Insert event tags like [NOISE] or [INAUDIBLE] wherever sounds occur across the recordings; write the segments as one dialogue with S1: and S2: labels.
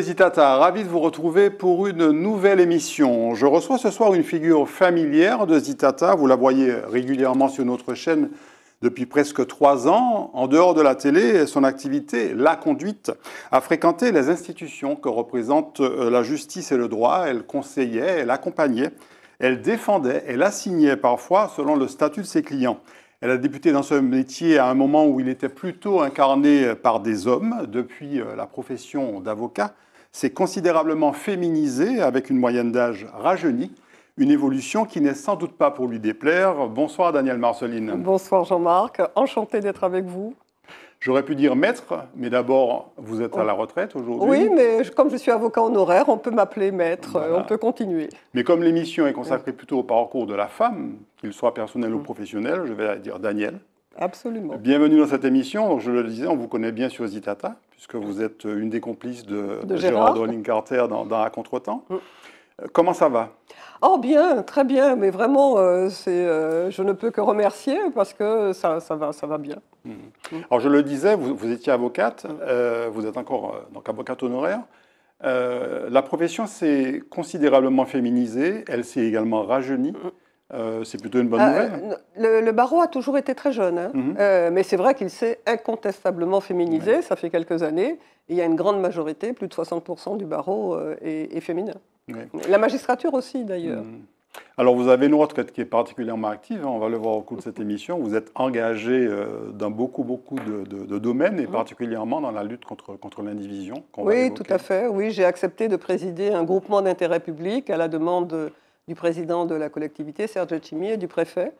S1: Zitata, ravi de vous retrouver pour une nouvelle émission. Je reçois ce soir une figure familière de Zitata, vous la voyez régulièrement sur notre chaîne depuis presque trois ans. En dehors de la télé, son activité, la conduite, à fréquenter les institutions que représentent euh, la justice et le droit. Elle conseillait, elle accompagnait, elle défendait, elle assignait parfois selon le statut de ses clients. Elle a débuté dans ce métier à un moment où il était plutôt incarné par des hommes. Depuis euh, la profession d'avocat, C'est considérablement féminisé avec une moyenne d'âge rajeunie. Une évolution qui n'est sans doute pas pour lui déplaire. Bonsoir Daniel Marceline. Bonsoir Jean-Marc, enchanté
S2: d'être avec vous.
S1: J'aurais pu dire maître, mais d'abord, vous êtes à la oh. retraite aujourd'hui. Oui,
S2: mais comme je suis avocat en horaire, on peut m'appeler maître, on peut continuer.
S1: Mais comme l'émission est consacrée plutôt au parcours de la femme, qu'il soit personnel ou mm. professionnel, je vais dire Daniel.
S2: Absolument. Bienvenue
S1: dans cette émission. je le disais, on vous connaît bien sur Zitata, puisque vous êtes une des complices de, Gérard, Carter dans, dans Contretemps. Mm. Comment ça va
S2: Oh bien, très bien, mais vraiment, euh, euh, je ne peux que remercier parce que ça, va, ça va bien.
S1: Hmm. Alors je le disais, vous, étiez avocate, euh, vous êtes encore donc avocate honoraire. la profession s'est considérablement féminisée, elle s'est également rajeunie. c'est plutôt une bonne nouvelle.
S2: le, barreau a toujours été très jeune, hein. mhm. mais c'est vrai qu'il s'est incontestablement féminisé, ça fait quelques années. il y a une grande majorité, plus de 60% du barreau est féminin. La magistrature aussi, d'ailleurs.
S1: Hmm. Alors, vous avez une retraite qui est particulièrement active, hein, on va le voir au cours de cette émission. Vous êtes engagé euh, dans beaucoup, beaucoup de, domaines, et mhm. particulièrement dans la lutte contre, contre l'indivision. Oui, tout
S2: à fait. Oui, j'ai accepté de présider un groupement d'intérêt public à la demande du président de la collectivité, Serge Chimi, et du préfet,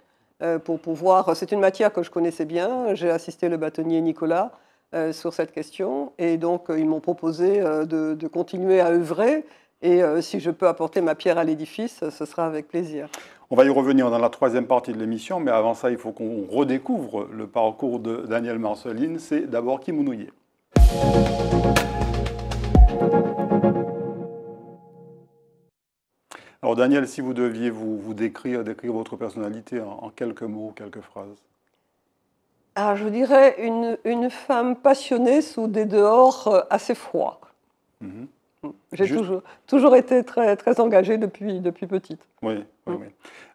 S2: euh, pour pouvoir. C'est une matière que je connaissais bien. J'ai assisté le bâtonnier Nicolas euh, sur cette question, et donc ils m'ont proposé de, de continuer à œuvrer et euh, si je peux apporter ma pierre à l'édifice, ce sera avec plaisir.
S1: On va y revenir dans la troisième partie de l'émission, mais avant ça, il faut qu'on redécouvre le parcours de Daniel Marceline. C'est d'abord Kimounouyé. Alors Daniel, si vous deviez vous, décrire, décrire votre personnalité en, quelques mots, quelques phrases.
S2: Alors ah, je dirais une, femme passionnée sous des dehors euh, assez froids. Hum j'ai toujours, toujours, été très, très engagée depuis, depuis petite. Oui, mm.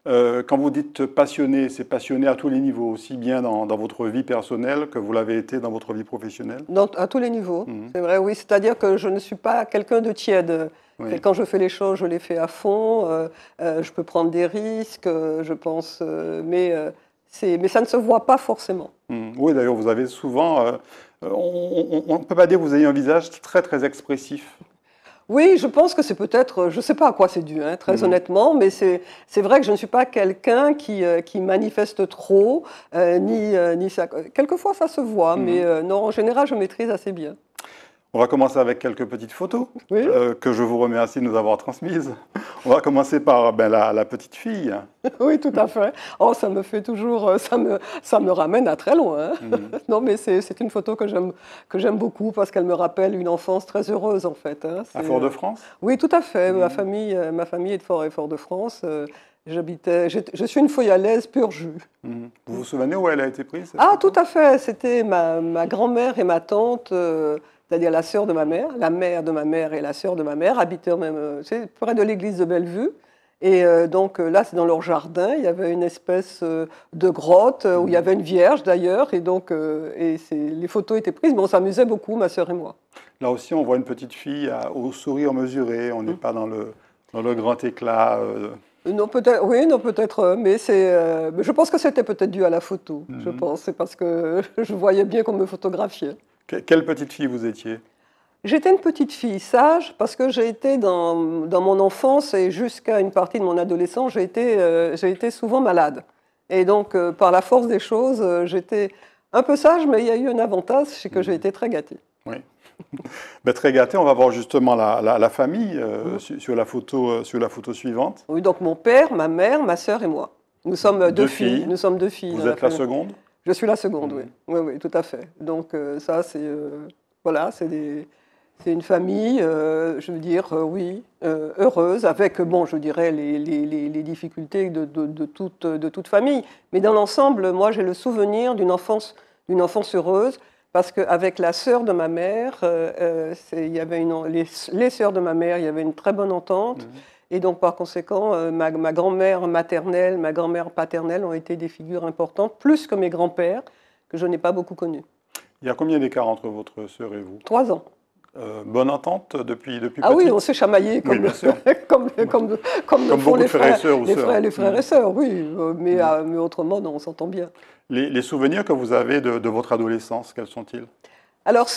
S1: euh, quand vous dites passionné, c'est passionné à tous les niveaux, aussi bien dans, dans, votre vie personnelle que vous l'avez été dans votre vie professionnelle
S2: À tous les niveaux, mm-hmm. c'est vrai, oui. C'est-à-dire que je ne suis pas quelqu'un de tiède. Quand je fais les choses, je les fais à fond, euh, euh, je peux prendre des risques, je pense, mais, c'est, mais ça ne se voit pas forcément. Mm. Oui, d'ailleurs, vous avez souvent... on
S1: ne peut pas dire que vous ayez un visage très, très expressif.
S2: Oui, je pense que c'est peut-être, je ne sais pas à quoi c'est dû, hein, très mhm. honnêtement, mais c'est vrai que je ne suis pas quelqu'un qui, euh, manifeste trop, euh, mhm. ni, euh, Quelquefois, ça se voit, mhm. mais non, en général, je maîtrise assez bien.
S1: On va commencer avec quelques petites photos que je vous remercie de nous avoir transmises. On va commencer par ben, la, petite fille.
S2: [LAUGHS] oui, tout à fait. Oh, ça me fait toujours, euh, ça me, ça me ramène à très loin. Hein. Mhm. [LAUGHS] non, mais c'est une photo que j'aime, beaucoup parce qu'elle me rappelle une enfance très heureuse en fait. Hein. À Fort-de-France. Euh, oui, tout à fait. Ma mhm. famille, euh, ma famille est de Fort et Fort-de-France. J'habitais, je suis une foyalaise pur jus.
S1: Mhm. Vous vous souvenez où elle a été prise Ah,
S2: tout à fait. C'était ma, grand-mère et ma tante c'est-à-dire la sœur de ma mère, la mère de ma mère et la sœur de ma mère habitaient même, euh, près de l'église de Bellevue. Et euh, donc euh, là, c'est dans leur jardin, il y avait une espèce de grotte où il y avait une vierge d'ailleurs, et donc les photos étaient prises, mais on s'amusait beaucoup, ma sœur et moi. Là aussi, on voit une petite fille
S1: au sourire mesuré, on n'est mm. pas dans le, grand éclat.
S2: Non, peut-être, oui, non, peut-être, mais je pense que c'était peut-être dû à la photo, je mm. pense, c'est parce que [LAUGHS] je voyais bien qu'on me photographiait
S1: quelle petite fille vous étiez
S2: J'étais une petite fille sage parce que j'ai été dans, dans, mon enfance et jusqu'à une partie de mon adolescence, j'ai été, euh, été, souvent malade. Et donc, euh, par la force des choses, euh, j'étais un peu sage, mais il y a eu un avantage, c'est que j'ai mm. été très gâtée.
S1: Oui. [LAUGHS] Ben, très gâtée, on va voir justement la, la, famille mm. sur, la photo, sur la photo suivante.
S2: Oui, donc mon père, ma mère, ma sœur et moi. Nous sommes deux, filles. Nous sommes deux filles. Vous êtes la seconde je suis la seconde, mhm. oui. Oui, tout à fait. Donc euh, ça, c'est euh, voilà, c'est une famille, euh, je veux dire, oui, heureuse, avec, bon, je dirais, les, difficultés de, de, toute, famille. Mais dans l'ensemble, moi, j'ai le souvenir d'une enfance, enfance heureuse, parce qu'avec la sœur de ma mère, il y avait une, les, sœurs de ma mère, il y avait une très bonne entente. Mhm. Et donc, par conséquent, euh, ma, grand-mère maternelle, ma grand-mère paternelle ont été des figures importantes, plus que mes grands-pères, que je n'ai pas beaucoup connus.
S1: Il y a combien d'écart entre votre sœur et vous Trois ans. Euh, bonne entente depuis depuis Ah oui, on s'est chamaillé comme, oui, [LAUGHS]
S2: comme, comme, comme, les frères, et sœurs. Les frères, les frères et sœurs, oui, euh, mais, mm. mais autrement, non, on s'entend bien.
S1: Les, les, souvenirs que vous avez de, de votre adolescence, quels sont-ils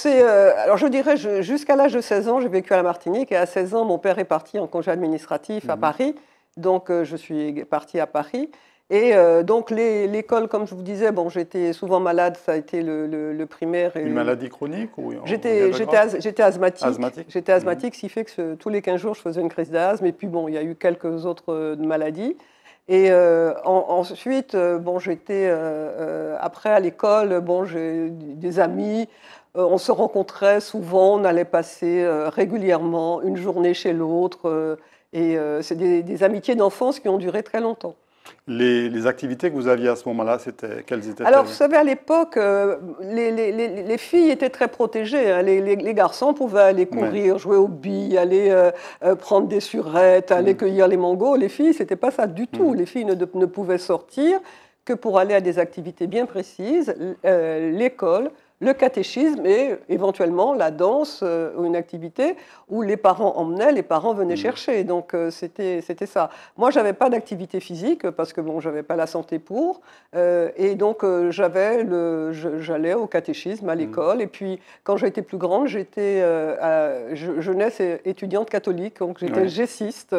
S2: euh, alors, je dirais, jusqu'à l'âge de 16 ans, j'ai vécu à la Martinique. Et à 16 ans, mon père est parti en congé administratif à mhm. Paris. Donc, euh, je suis parti à Paris. Et euh, donc, l'école, comme je vous disais, bon, j'étais souvent malade, ça a été le, primaire. Et Une maladie chronique J'étais, j'étais asthmatique. J'étais mhm. asthmatique, ce qui fait que tous les 15 jours, je faisais une crise d'asthme. Et puis, bon, il y a eu quelques autres maladies. Et euh, ensuite, euh, bon, j'étais euh, après à l'école, bon, j'ai des amis. on se rencontrait souvent, on allait passer régulièrement une journée chez l'autre. et c'est des, amitiés d'enfance qui ont duré très longtemps.
S1: Les, activités que vous aviez à ce moment-là, c'était, quelles étaient Alors, vous
S2: savez, à l'époque, euh, les, filles étaient très protégées. Hein. Les, garçons pouvaient aller courir, jouer aux billes, aller euh, euh, prendre des surettes, aller mm. cueillir les mangos. Les filles, c'était pas ça du tout. Mm. Les filles ne, pouvaient sortir que pour aller à des activités bien précises, l'école, le catéchisme et éventuellement la danse ou euh, une activité où les parents emmenaient, les parents venaient mm. chercher. Donc euh, c'était ça. Moi, j'avais pas d'activité physique parce que bon, n'avais pas la santé pour. Euh, et donc j'avais le, j'allais au catéchisme à mm. l'école. Et puis quand j'étais plus grande, j'étais jeunesse étudiante catholique, donc j'étais gessiste.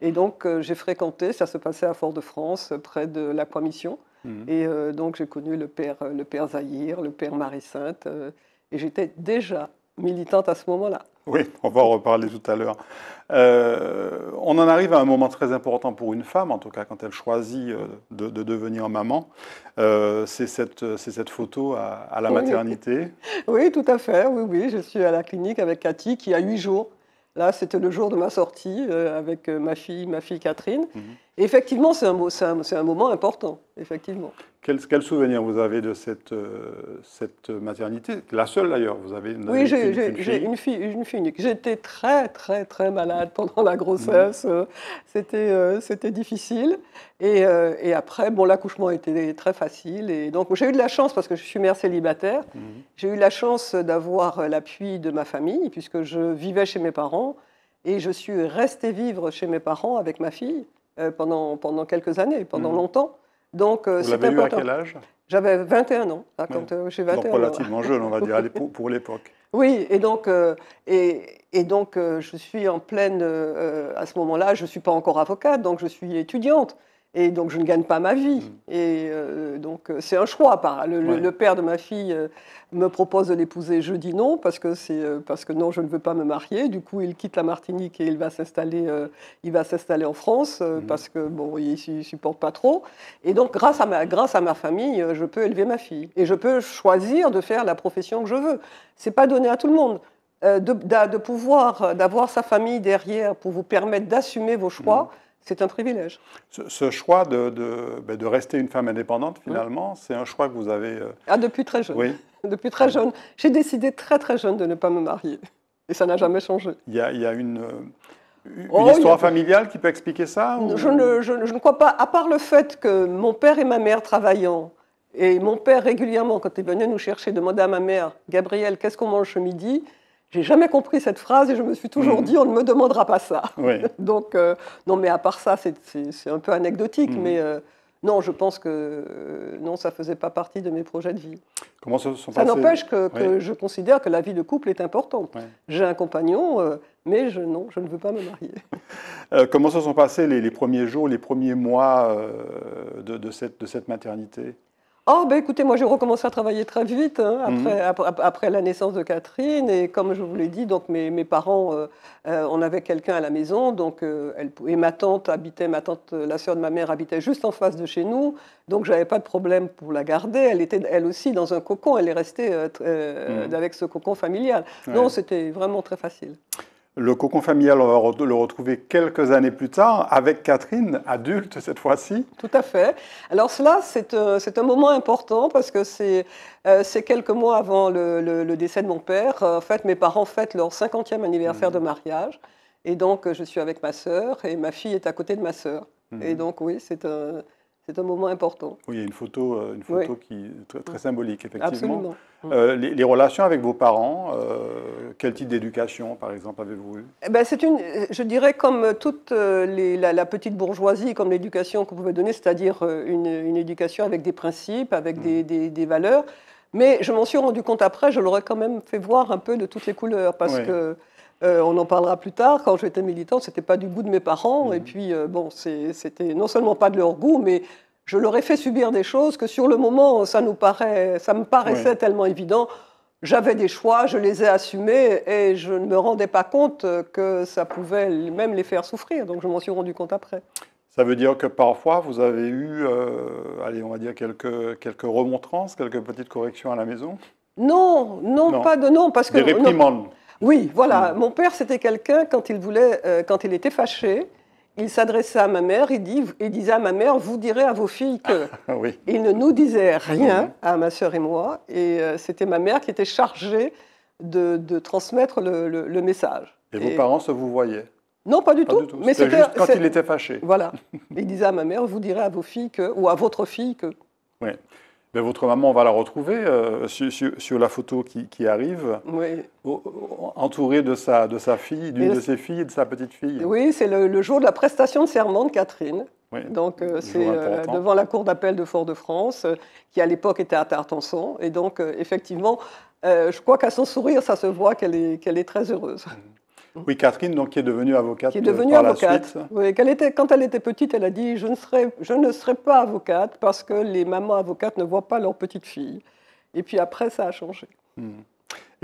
S2: et donc j'ai fréquenté. Ça se passait à Fort-de-France, près de la mission. Mhm. Et euh, donc j'ai connu le père, euh, le père Zahir, le père Marie-Sainte, euh, et j'étais déjà militante à ce moment-là.
S1: Oui, on va en reparler tout à l'heure. on en arrive à un moment très important pour une femme, en tout cas quand elle choisit de, devenir maman. c'est cette, cette, photo à, la maternité.
S2: [LAUGHS] Oui, tout à fait. Oui, oui, je suis à la clinique avec Cathy qui a huit jours. Là, c'était le jour de ma sortie avec ma fille, ma fille Catherine. Mhm effectivement, c'est un, un, moment important, effectivement.
S1: Quel, souvenir vous avez de cette, euh, cette maternité La seule d'ailleurs, vous avez une, Oui, j'ai une,
S2: fille une fille unique. J'étais très, très, très malade pendant la grossesse. Mmh. Euh, c'était euh, c'était difficile. Et, après, bon, l'accouchement était très facile. Et donc, j'ai eu de la chance, parce que je suis mère célibataire, mmh. j'ai eu la chance d'avoir l'appui de ma famille, puisque je vivais chez mes parents. Et je suis restée vivre chez mes parents avec ma fille. Euh, pendant, pendant quelques années, pendant hmm. longtemps. Donc, euh, Vous l'avez eu à quel âge J'avais 21 ans. Hein, euh, donc, relativement jeune, on va dire,
S1: pour, pour l'époque.
S2: [LAUGHS] Oui, et donc, et, donc je suis en pleine, à ce moment-là, je ne suis pas encore avocate, donc je suis étudiante. Et donc, je ne gagne pas ma vie. Mm. Et euh, donc, euh, c'est un choix. Le, père de ma fille euh, me propose de l'épouser. Je dis non, parce que, parce que non, je ne veux pas me marier. Du coup, il quitte la Martinique et il va s'installer en France, mm. parce que, bon, il ne supporte pas trop. Et donc, grâce à, ma, grâce à ma famille, je peux élever ma fille. Et je peux choisir de faire la profession que je veux. Ce n'est pas donné à tout le monde. De, pouvoir, d'avoir sa famille derrière pour vous permettre d'assumer vos choix. Mm. C'est un privilège.
S1: Ce, choix ben, de, rester une femme indépendante,
S2: finalement, c'est un choix que vous avez. Euh, ah, depuis très jeune. [LAUGHS] Depuis très ah jeune. J'ai décidé très très jeune de ne pas me marier. Et ça n'a jamais changé. Il y a, il une. Euh, oh, histoire familiale qui peut expliquer ça je, ne, crois pas, à part le fait que mon père et ma mère travaillant, et mon père régulièrement, quand il venait nous chercher, demandait à ma mère, Gabriel, qu'est-ce qu'on mange ce midi j'ai jamais compris cette phrase et je me suis toujours mm. dit on ne me demandera pas ça. [LAUGHS] Donc euh, non, mais à part ça, c'est un peu anecdotique, mm. mais euh, non, je pense que euh, non, ça faisait pas partie de mes projets de vie. Comment ça n'empêche que, je considère que la vie de couple est importante. J'ai un compagnon, mais je, non, je ne veux pas me marier.
S1: [LAUGHS] comment se sont passés les, premiers jours, les premiers mois de cette maternité
S2: Oh, ben écoutez, moi j'ai recommencé à travailler très vite hein, mhm. après, la naissance de Catherine. Et comme je vous l'ai dit, donc mes, parents, euh, euh, on avait quelqu'un à la maison. Donc, euh, elle, et ma tante habitait, ma tante, la sœur de ma mère habitait juste en face de chez nous. Donc, j'avais pas de problème pour la garder. Elle était elle aussi dans un cocon. Elle est restée mhm. avec ce cocon familial. Non, c'était vraiment très facile.
S1: Le cocon familial, on va le retrouver quelques années plus
S2: tard, avec Catherine, adulte cette fois-ci. Tout à fait. Alors cela, c'est euh, un, moment important parce que c'est euh, quelques mois avant le, décès de mon père. Euh, en fait, mes parents fêtent leur 50e anniversaire de mmh. mariage. Et donc, je suis avec ma sœur et ma fille est à côté de ma sœur. Mmh. Et donc, oui, c'est un, c'est un moment important.
S1: Oui, il y a une photo, euh, une photo qui, très, très, symbolique, effectivement. Euh, les, relations avec vos parents, euh, quel type d'éducation, par exemple, avez-vous eu
S2: eh ben, C'est une, je dirais, comme toute euh, la, petite bourgeoisie, comme l'éducation qu'on pouvait donner, c'est-à-dire une, une, éducation avec des principes, avec mm. des, des, valeurs. Mais je m'en suis rendu compte après, je l'aurais quand même fait voir un peu de toutes les couleurs, parce que euh, on en parlera plus tard. Quand j'étais militante, ce n'était pas du goût de mes parents. Et mhm. puis, euh, bon, c'était non seulement pas de leur goût, mais je leur ai fait subir des choses que sur le moment, ça, nous paraît, ça me paraissait tellement évident. J'avais des choix, je les ai assumés et je ne me rendais pas compte que ça pouvait même les faire souffrir. Donc je m'en suis rendu compte après.
S1: Ça veut dire que parfois, vous avez eu, euh, allez, on va dire, quelques,
S2: remontrances, quelques petites corrections à la maison Non, non, pas de non. Parce que, des réprimandes oui, voilà. Mm. Mon père, c'était quelqu'un, quand il voulait, euh, quand il était fâché, il s'adressait à ma mère, il, disait à ma mère, vous direz à vos filles que... [LAUGHS] Ah il ne nous disait rien mm. à ma sœur et moi, et euh, c'était ma mère qui était chargée de, transmettre le, message. Et, vos parents se vous voyaient non, pas du tout. Mais c'était quand il était fâché. Voilà. [LAUGHS] Il disait à ma mère, vous direz à vos filles que, ou à votre fille que. Ouais
S1: votre maman, on va la retrouver euh, sur, la photo qui, arrive, entourée de sa, de sa fille, d'une de ses filles et de sa petite fille.
S2: Oui, c'est le, jour de la prestation de serment de Catherine. Donc euh, c'est euh, devant la cour d'appel de Fort-de-France, qui à l'époque était à Tartanson. Et donc effectivement, je crois qu'à son sourire, ça se voit qu'elle est, qu'elle est très heureuse. Mmh.
S1: Oui, Catherine, donc, qui est devenue avocate. Qui est devenue euh, avocate.
S2: Oui, quand elle, était, petite, elle a dit je ne, serai, je ne serai pas avocate parce que les mamans avocates ne voient pas leur petite fille. Et puis après, ça a changé.
S1: Hmm.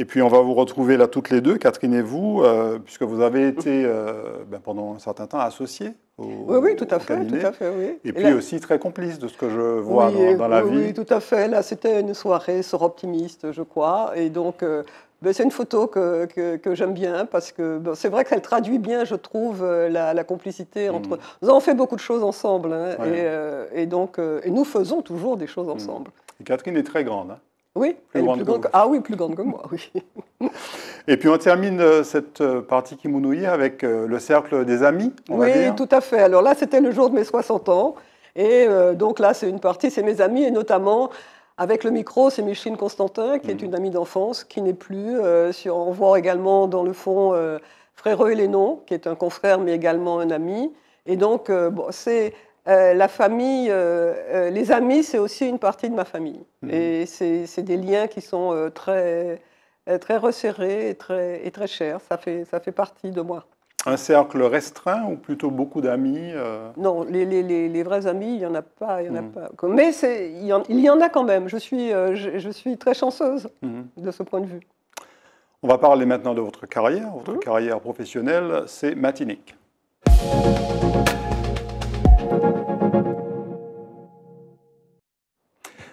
S1: Et puis on va vous retrouver là toutes les deux, Catherine et vous, euh, puisque vous avez été euh, ben, pendant un certain temps associée. Au, oui,
S2: oui, tout à fait, tout à fait, oui. Et, puis aussi
S1: très complice de ce que je vois dans, la vie. Oui, tout
S2: à fait. Là, c'était une soirée sur optimiste, je crois, et donc. Euh, ben, c'est une photo que, j'aime bien parce que ben, c'est vrai qu'elle traduit bien, je trouve, la, complicité hmm. entre. Nous avons fait beaucoup de choses ensemble hein, et, donc et nous faisons toujours des choses hmm. ensemble.
S1: Et Catherine est très grande. Hein.
S2: Oui, plus, grande que... Ah oui, plus grande que moi, oui.
S1: Et puis on termine euh, cette euh, partie m'ennuie avec euh, le cercle des amis, oui,
S2: tout à fait. Alors là, c'était le jour de mes 60 ans. Et donc là, c'est une partie, c'est mes amis, et notamment avec le micro, c'est Micheline Constantin, qui est mhm. une amie d'enfance, qui n'est plus. on voit également dans le fond Frère Fréreux qui est un confrère, mais également un ami. Et donc, bon, c'est euh, la famille, euh, euh, les amis, c'est aussi une partie de ma famille. Mhm. Et c'est des liens qui sont très, très resserrés et très, très chers. Ça fait, ça fait partie de moi.
S1: Un cercle restreint ou plutôt beaucoup
S2: d'amis Non, les, vrais amis, il n'y en a pas. y en a pas. Mais il y en, a quand même. Je suis, je, suis très chanceuse mhm. de ce point de vue. On va
S1: parler maintenant de votre carrière, votre mhm. carrière professionnelle. C'est Matinique.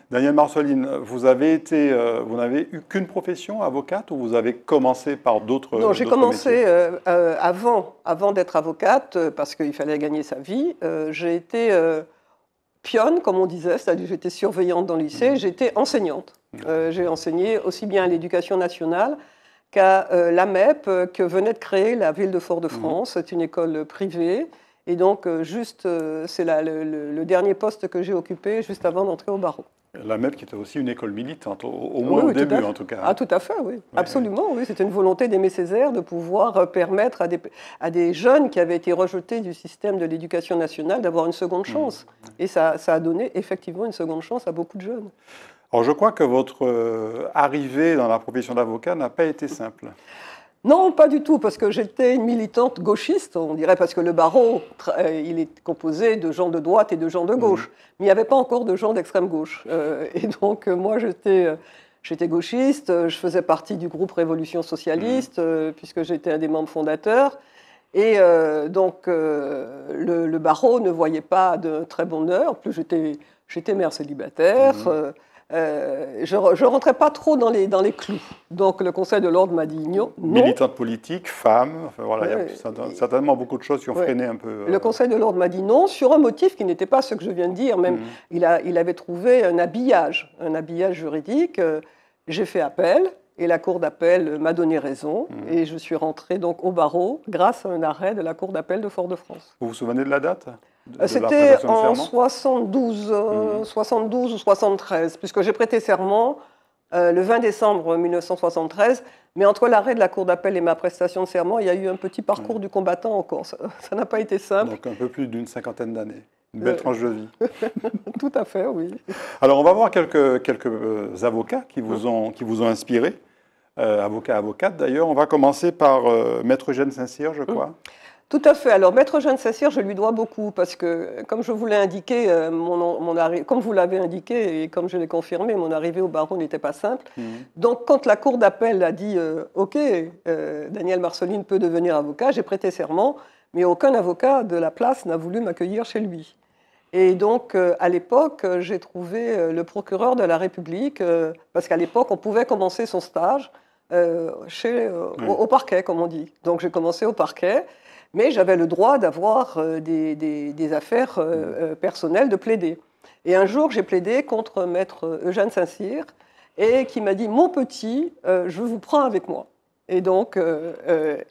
S1: Daniel Marceline, vous avez été, euh, vous n'avez eu qu'une profession, avocate, ou vous avez commencé par d'autres Non, j'ai commencé
S2: euh, euh, avant, avant d'être avocate, parce qu'il fallait gagner sa vie. j'ai été pionne, comme on disait, c'est-à-dire j'étais surveillante dans le lycée, mhm. j'étais enseignante. Mhm. j'ai enseigné aussi bien à l'éducation nationale qu'à la mep que venait de créer la ville de Fort-de-France. Mhm. C'est une école privée. Et donc, juste, c'est le dernier poste que j'ai occupé juste avant d'entrer au barreau la MEP qui était aussi une école
S1: militante, au, moins au début en tout cas.
S2: Ah, tout à fait, oui. Absolument, oui. C'était une volonté d'Aimé Césaire de pouvoir euh, permettre à des, à des jeunes qui avaient été rejetés du système de l'éducation nationale d'avoir une seconde mmh. chance. Et ça, ça a donné effectivement une seconde chance à beaucoup de jeunes.
S1: Alors je crois que votre euh, arrivée dans la profession d'avocat n'a pas été simple.
S2: Non, pas du tout, parce que j'étais une militante gauchiste, on dirait, parce que le barreau, euh, il est composé de gens de droite et de gens de mhm. gauche. Mais il n'y avait pas encore de gens d'extrême gauche. Euh, et donc, euh, moi, j'étais. gauchiste, je faisais partie du groupe Révolution socialiste, mhm. puisque j'étais un des membres fondateurs. Et donc, le, barreau ne voyait pas de très bon heure. En plus, j'étais mère célibataire. Mhm. Euh, je ne rentrais pas trop dans les, dans les clous. Donc le Conseil de l'ordre m'a dit non. Militante
S1: politique, femme, voilà, il y a certainement beaucoup de choses qui ont freiné un peu. Euh, le
S2: Conseil de l'ordre m'a dit non sur un motif qui n'était pas ce que je viens de dire. Même, mm. il, a, il avait trouvé un habillage, un habillage juridique. Euh, j'ai fait appel. Et la Cour d'appel m'a donné raison mm. et je suis rentrée donc au barreau grâce à un arrêt de la Cour d'appel de Fort-de-France. Vous vous
S1: souvenez de la date
S2: euh, c'était en 72, 72 euh, hmm. ou 73, puisque j'ai prêté serment euh, le 20 décembre 1973, mais entre l'arrêt de la Cour d'appel et ma prestation de serment, il y a eu un petit parcours hmm. du combattant encore. [LAUGHS] Ça n'a pas été simple. Donc un peu plus d'une cinquantaine d'années. Une belle tranche de vie. [LAUGHS] Tout à fait, oui. Alors on va voir
S1: quelques, avocats qui vous hmm. ont, qui vous ont inspiré, avocats, avocates d'ailleurs. On va commencer par Maître Eugène Saint-Cyr, je crois.
S2: Tout à fait. Alors, Maître Jeanne Sassir, je lui dois beaucoup parce que, comme je vous l'ai indiqué, euh, mon, comme vous l'avez indiqué et comme je l'ai confirmé, mon arrivée au barreau n'était pas simple. Mmh. Donc, quand la Cour d'appel a dit euh, OK, euh, Daniel Marceline peut devenir avocat, j'ai prêté serment, mais aucun avocat de la place n'a voulu m'accueillir chez lui. Et donc, à l'époque, j'ai trouvé le procureur de la République, parce qu'à l'époque, on pouvait commencer son stage chez, au parquet, comme on dit. Donc, j'ai commencé au parquet mais j'avais le droit d'avoir euh, des, affaires euh, mm. euh, personnelles, de plaider. Et un jour, j'ai plaidé contre maître Eugène Saint-Cyr, et qui m'a dit, mon petit, je vous prends avec moi. Et donc, euh,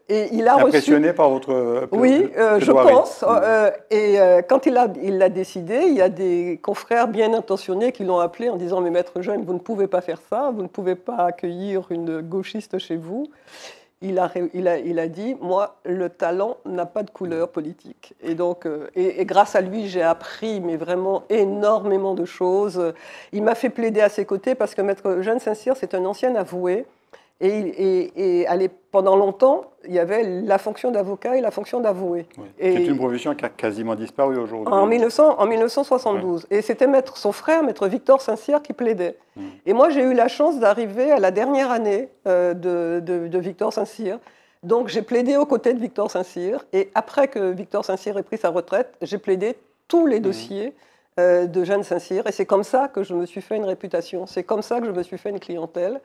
S2: et il a impressionné
S1: par votre. oui, je pense.
S2: Mm. et quand il l'a il l'a décidé, il y a des confrères bien intentionnés qui l'ont appelé en disant Mais maître Eugène, vous ne pouvez pas faire ça, vous ne pouvez pas accueillir une gauchiste chez vous il a, dit, moi, le talent n'a pas de couleur politique. Et donc, euh, et, grâce à lui, j'ai appris, mais vraiment énormément de choses. Il m'a fait plaider à ses côtés parce que Maître Jeanne Saint-Cyr, c'est un ancien avoué et, et, et pendant longtemps, il y avait la fonction d'avocat et la fonction d'avoué. C'est une
S1: profession qui a quasiment disparu aujourd'hui. En,
S2: en 1972. Et c'était maître, son frère, maître Victor Saint-Cyr, qui plaidait. Mm. Et moi, j'ai eu la chance d'arriver à la dernière année euh, de, de, Victor Saint-Cyr. Donc, j'ai plaidé aux côtés de Victor Saint-Cyr. Et après que Victor Saint-Cyr ait pris sa retraite, j'ai plaidé tous les mm. dossiers euh, de Jeanne Saint-Cyr. Et c'est comme ça que je me suis fait une réputation. C'est comme ça que je me suis fait une clientèle.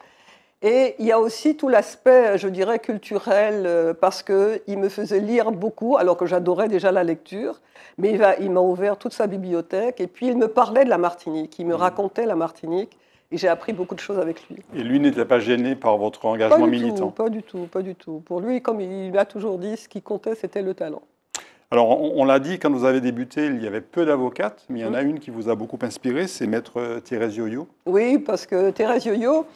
S2: Et il y a aussi tout l'aspect, je dirais, culturel, euh, parce qu'il me faisait lire beaucoup, alors que j'adorais déjà la lecture, mais il m'a ouvert toute sa bibliothèque, et puis il me parlait de la Martinique, il me mmh. racontait la Martinique, et j'ai appris beaucoup de choses avec lui.
S1: Et lui n'était pas gêné par votre engagement militant Pas
S2: du tout, pas du tout. Pour lui, comme il m'a toujours dit, ce qui comptait, c'était le talent.
S1: Alors, on, l'a dit, quand vous avez débuté, il y avait peu d'avocates, mais il y en mmh. a une qui vous a beaucoup inspiré, c'est Maître Thérèse Yoyo.
S2: Oui, parce que Thérèse Yoyo,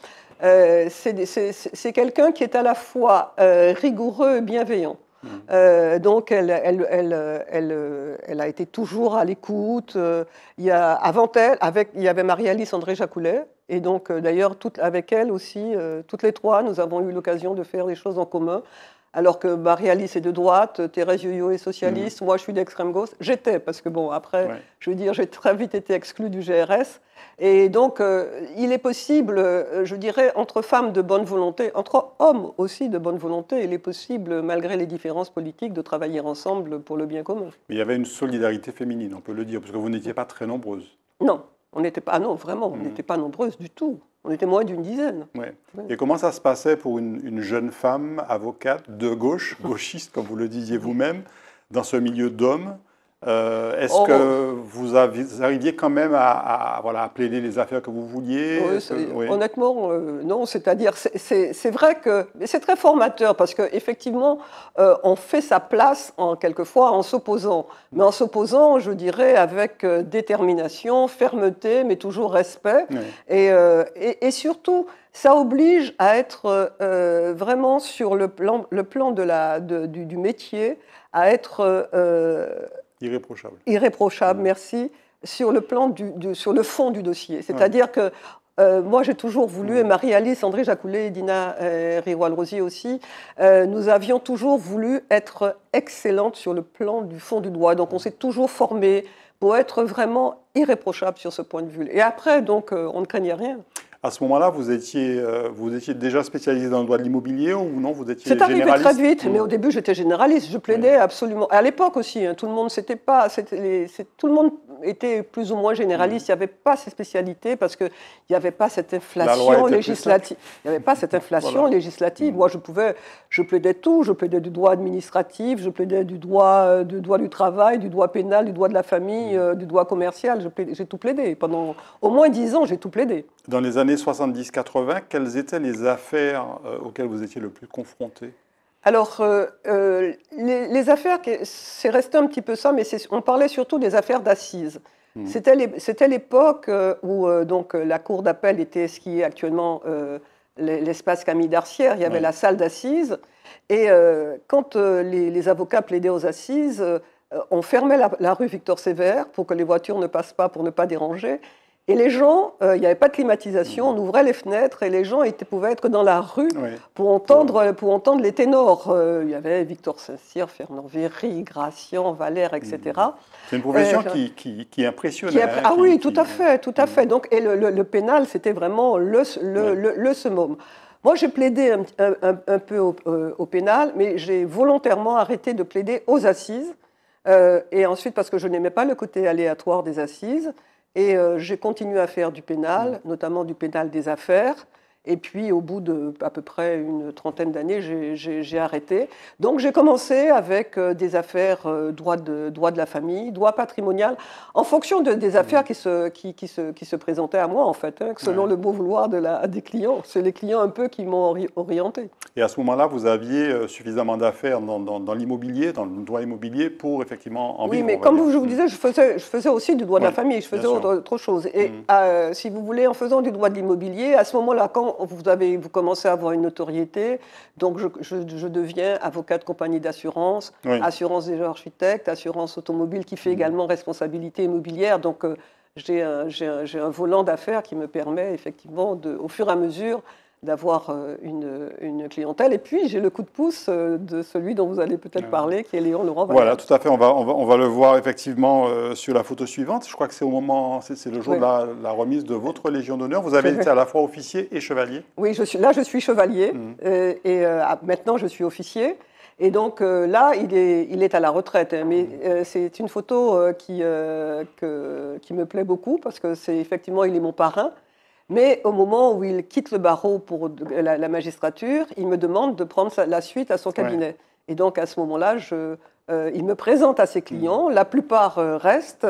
S2: euh, c'est quelqu'un qui est à la fois euh, rigoureux et bienveillant. Mmh. Euh, donc, elle, a été toujours à l'écoute. il avant elle, avec, il y avait Marie-Alice André Jacoulet. Et donc, d'ailleurs, avec elle aussi, toutes les trois, nous avons eu l'occasion de faire des choses en commun alors que Marie-Alice est de droite, Thérèse Yoyo est socialiste, mm. moi je suis d'extrême gauche. J'étais, parce que bon, après, je veux dire, j'ai très vite été exclue du GRS. Et donc, euh, il est possible, euh, je dirais, entre femmes de bonne volonté, entre hommes aussi de bonne volonté, il est possible, malgré les différences politiques, de travailler ensemble pour le bien commun.
S1: Mais il y avait une solidarité féminine, on peut le dire, parce que vous n'étiez pas très nombreuses.
S2: Non, on n'était pas, ah non, vraiment, on mm. n'était pas nombreuses du tout. On était moins d'une dizaine.
S1: Et comment ça se passait pour une, une, jeune femme, avocate, de gauche, gauchiste, comme vous le disiez vous-même, dans ce milieu d'hommes euh, est-ce que vous, avez, arriviez quand même à, voilà, plaider les affaires que vous vouliez
S2: Honnêtement, euh, non. C'est-à-dire, c'est vrai que c'est très formateur parce qu'effectivement, effectivement euh, on fait sa place en quelquefois en s'opposant. Mais en s'opposant, je dirais, avec détermination, fermeté, mais toujours respect. Et, et, surtout, ça oblige à être vraiment sur le plan, le plan de la, du, du, métier, à être Irréprochable. Irréprochable, merci. Sur le, plan du, sur le fond du dossier. C'est-à-dire que euh, moi, j'ai toujours voulu, et Marie-Alice, André Jacoulet, Dina euh, Riwal-Rosier aussi, euh, nous avions toujours voulu être excellentes sur le plan du fond du doigt. Donc, on s'est toujours formé pour être vraiment irréprochable sur ce point de vue. Et après, donc, euh, on ne craignait rien
S1: à ce moment-là, vous étiez, euh, vous étiez déjà spécialisé dans le droit de l'immobilier ou non Vous étiez C'est arrivé très vite, mais au début,
S2: j'étais généraliste. Je plaidais absolument. À l'époque aussi, hein, tout le monde c'était pas, tout le monde était plus ou moins généraliste. Il n'y avait pas ces spécialités parce que il n'y avait pas cette inflation législative. Il n'y avait pas cette inflation législative. Moi, je pouvais, je plaidais tout. Je plaidais du droit administratif, je plaidais du droit, euh, du droit du travail, du droit pénal, du droit de la famille, mm. euh, du droit commercial. J'ai tout plaidé pendant au moins dix ans. J'ai tout plaidé.
S1: Dans les années 70-80, quelles étaient les affaires euh, auxquelles vous étiez le plus confronté
S2: alors, euh, euh, les, affaires, c'est resté un petit peu ça, mais on parlait surtout des affaires d'assises. Hmm. C'était l'époque où donc, la cour d'appel était ce qui est actuellement l'espace Camille d'Arcière. Il y avait la salle d'assises. Et quand les, avocats plaidaient aux assises, on fermait la, la, rue Victor Sévère pour que les voitures ne passent pas, pour ne pas déranger. Et les gens, euh, il n'y avait pas de climatisation, on ouvrait les fenêtres et les gens étaient, pouvaient être dans la rue pour, entendre, euh, pour entendre les ténors. Euh, il y avait Victor Saint-Cyr, Fernand Véry, Gracian, Valère, etc. Mm. C'est une profession qui,
S1: qui, qui, impressionne. Hein, ah
S2: oui, tout à fait, tout à mm. fait. Donc, et le, le, pénal, c'était vraiment le, le, le summum. Moi, j'ai plaidé un, un, peu au, pénal, mais j'ai volontairement arrêté de plaider aux assises. et ensuite, parce que je n'aimais pas le côté aléatoire des assises, et euh, j'ai continué à faire du pénal, notamment du pénal des affaires. Et puis, au bout de à peu près une trentaine d'années, j'ai arrêté. Donc, j'ai commencé avec euh, des affaires euh, droit de, droit de la famille, droit patrimonial, en fonction de, des affaires qui se, qui, qui, se, qui se présentaient à moi, en fait, hein, selon le beau vouloir de la, des clients. C'est les clients un peu qui m'ont orienté.
S1: Et à ce moment-là, vous aviez euh, suffisamment d'affaires dans, dans, l'immobilier, dans le droit immobilier, pour effectivement en Oui, mais comme je vous
S2: mm. disais, je faisais, je faisais aussi du droit de la famille, je faisais autre, chose. Et mm. si vous voulez, en faisant du droit de l'immobilier, à ce moment-là, quand vous, avez, vous commencez à avoir une notoriété, donc je, deviens avocat de compagnie d'assurance, assurance des architectes, assurance automobile qui fait mmh. également responsabilité immobilière. Donc euh, j'ai un, volant d'affaires qui me permet effectivement, de, au fur et à mesure, d'avoir euh, une, une, clientèle. Et puis, j'ai le coup de pouce euh, de celui dont vous allez peut-être ah. parler, qui est Léon Laurent. Voilà, tout
S1: à fait. On va, on va, on va le voir effectivement euh, sur la photo suivante. Je crois que c'est au moment, c'est le jour de la, remise de votre Légion d'honneur. Vous avez été à la
S2: fois officier et chevalier. Oui, je suis, là, je suis chevalier. Mhm. et ah, maintenant, je suis officier. Et donc là, il est, il est à la retraite. mais mhm. c'est une photo qui, qui me plaît beaucoup parce que c'est effectivement, il est mon parrain. Mais au moment où il quitte le barreau pour la, magistrature, il me demande de prendre la suite à son cabinet. Et donc à ce moment-là, euh, il me présente à ses clients. La plupart euh, restent.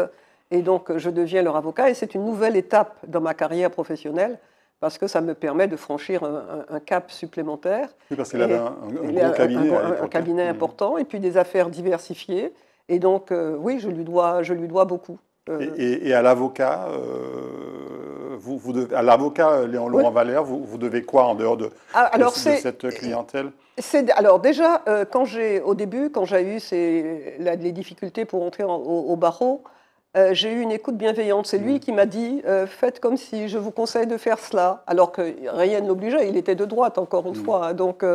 S2: Et donc je deviens leur avocat. Et c'est une nouvelle étape dans ma carrière professionnelle parce que ça me permet de franchir un, cap supplémentaire. Oui, parce qu'il avait un, cabinet. Un, cabinet hein. important et puis des affaires diversifiées. Et donc, euh, oui, je lui dois, je lui dois beaucoup.
S1: Euh. Et, à l'avocat, euh, vous, vous devez, à l'avocat euh, Léon Laurent Valère, vous, devez quoi en dehors de, ah, cette clientèle
S2: alors déjà, quand j'ai au début, quand j'ai eu ces, les difficultés pour entrer au, barreau, j'ai eu une écoute bienveillante. C'est lui mm. qui m'a dit faites comme si je vous conseille de faire cela, alors que rien ne l'obligeait. Il était de droite encore une mm. fois, hein. donc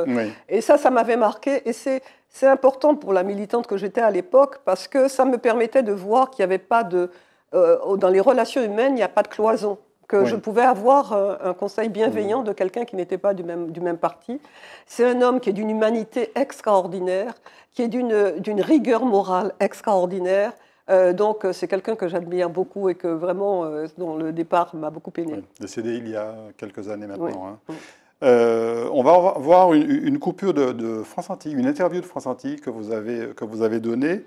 S2: et ça, ça m'avait marqué. Et c'est c'est important pour la militante que j'étais à l'époque parce que ça me permettait de voir qu'il n'y avait pas de... Euh, dans les relations humaines, il n'y a pas de cloison que je pouvais avoir euh, un, conseil mmh. bienveillant de quelqu'un qui n'était pas du même, du même parti. C'est un homme qui est d'une humanité extraordinaire, qui est d'une rigueur morale extraordinaire. Euh, donc c'est quelqu'un que j'admire beaucoup et que vraiment dont le départ m'a beaucoup peiné.
S1: Décédé il y a quelques années maintenant. Hein. Euh, on va voir une, coupure de, France Antilles, une interview de France Antilles que vous avez, que vous avez donnée.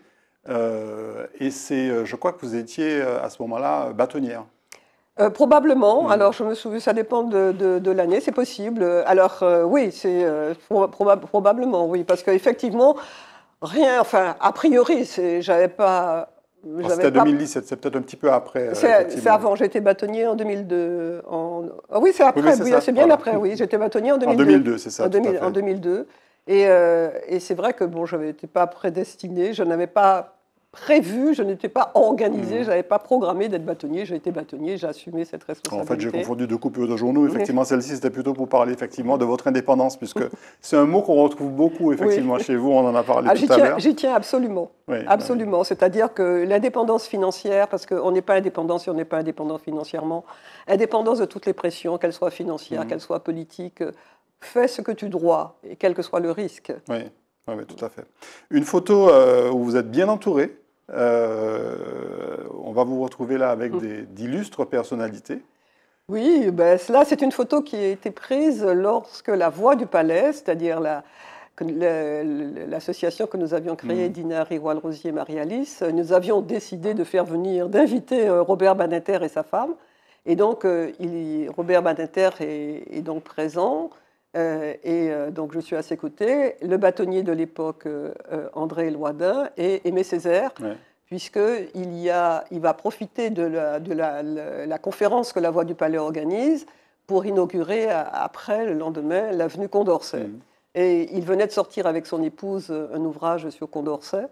S1: Euh, et c'est, euh, je crois que vous étiez à ce moment-là bâtonnière.
S2: probablement. Alors, je me souviens, ça dépend de, l'année, c'est possible. Alors, oui, c'est probablement, oui, parce qu'effectivement, rien, enfin, a priori, j'avais pas c'était 2017,
S1: c'est peut-être un petit peu après. Euh, c'est avant,
S2: j'étais bâtonnier en 2002. En... Ah oui, c'est après, c'est bien après, oui. J'étais bâtonnier en 2002. En 2002, c'est ça. En, 2002. Euh, et, c'est vrai que bon, je n'étais pas prédestinée, je n'avais pas prévu, je n'étais pas organisé, mmh. j'avais je n'avais pas programmé d'être bâtonnier, j'ai été bâtonnier, j'ai assumé cette responsabilité. En fait, j'ai confondu
S1: deux coupures de journaux. Effectivement, celle-ci, c'était plutôt pour parler effectivement de votre indépendance, puisque [LAUGHS] c'est un mot qu'on retrouve beaucoup effectivement chez vous, on en a parlé ah, tout à l'heure. J'y
S2: tiens absolument. Bah absolument. C'est-à-dire que l'indépendance financière, parce qu'on n'est pas indépendant si on n'est pas indépendant financièrement, indépendance de toutes les pressions, qu'elles soient financières, mmh. qu'elles soient politiques, fais ce que tu dois, et quel que soit le risque. Oui, oui tout à fait.
S1: Une photo euh, où vous êtes bien entouré, euh,
S2: on va vous retrouver là avec mm. d'illustres personnalités. Oui, ben, c'est une photo qui a été prise lorsque la voix du palais, c'est-à-dire l'association que nous avions créée, mm. Dinar et Rosier, Rosier alice nous avions décidé de faire venir, d'inviter euh, Robert Badinter et sa femme. Et donc, euh, Robert Badinter est, est, donc présent. Euh, et euh, donc je suis à ses côtés, le bâtonnier de l'époque, euh, André Loidin, et Aimé Césaire. puisqu'il y a, il va profiter de, la, conférence que la Voix du Palais organise pour inaugurer après, le lendemain, l'avenue Condorcet. Mmh. Et il venait de sortir avec son épouse un ouvrage sur Condorcet.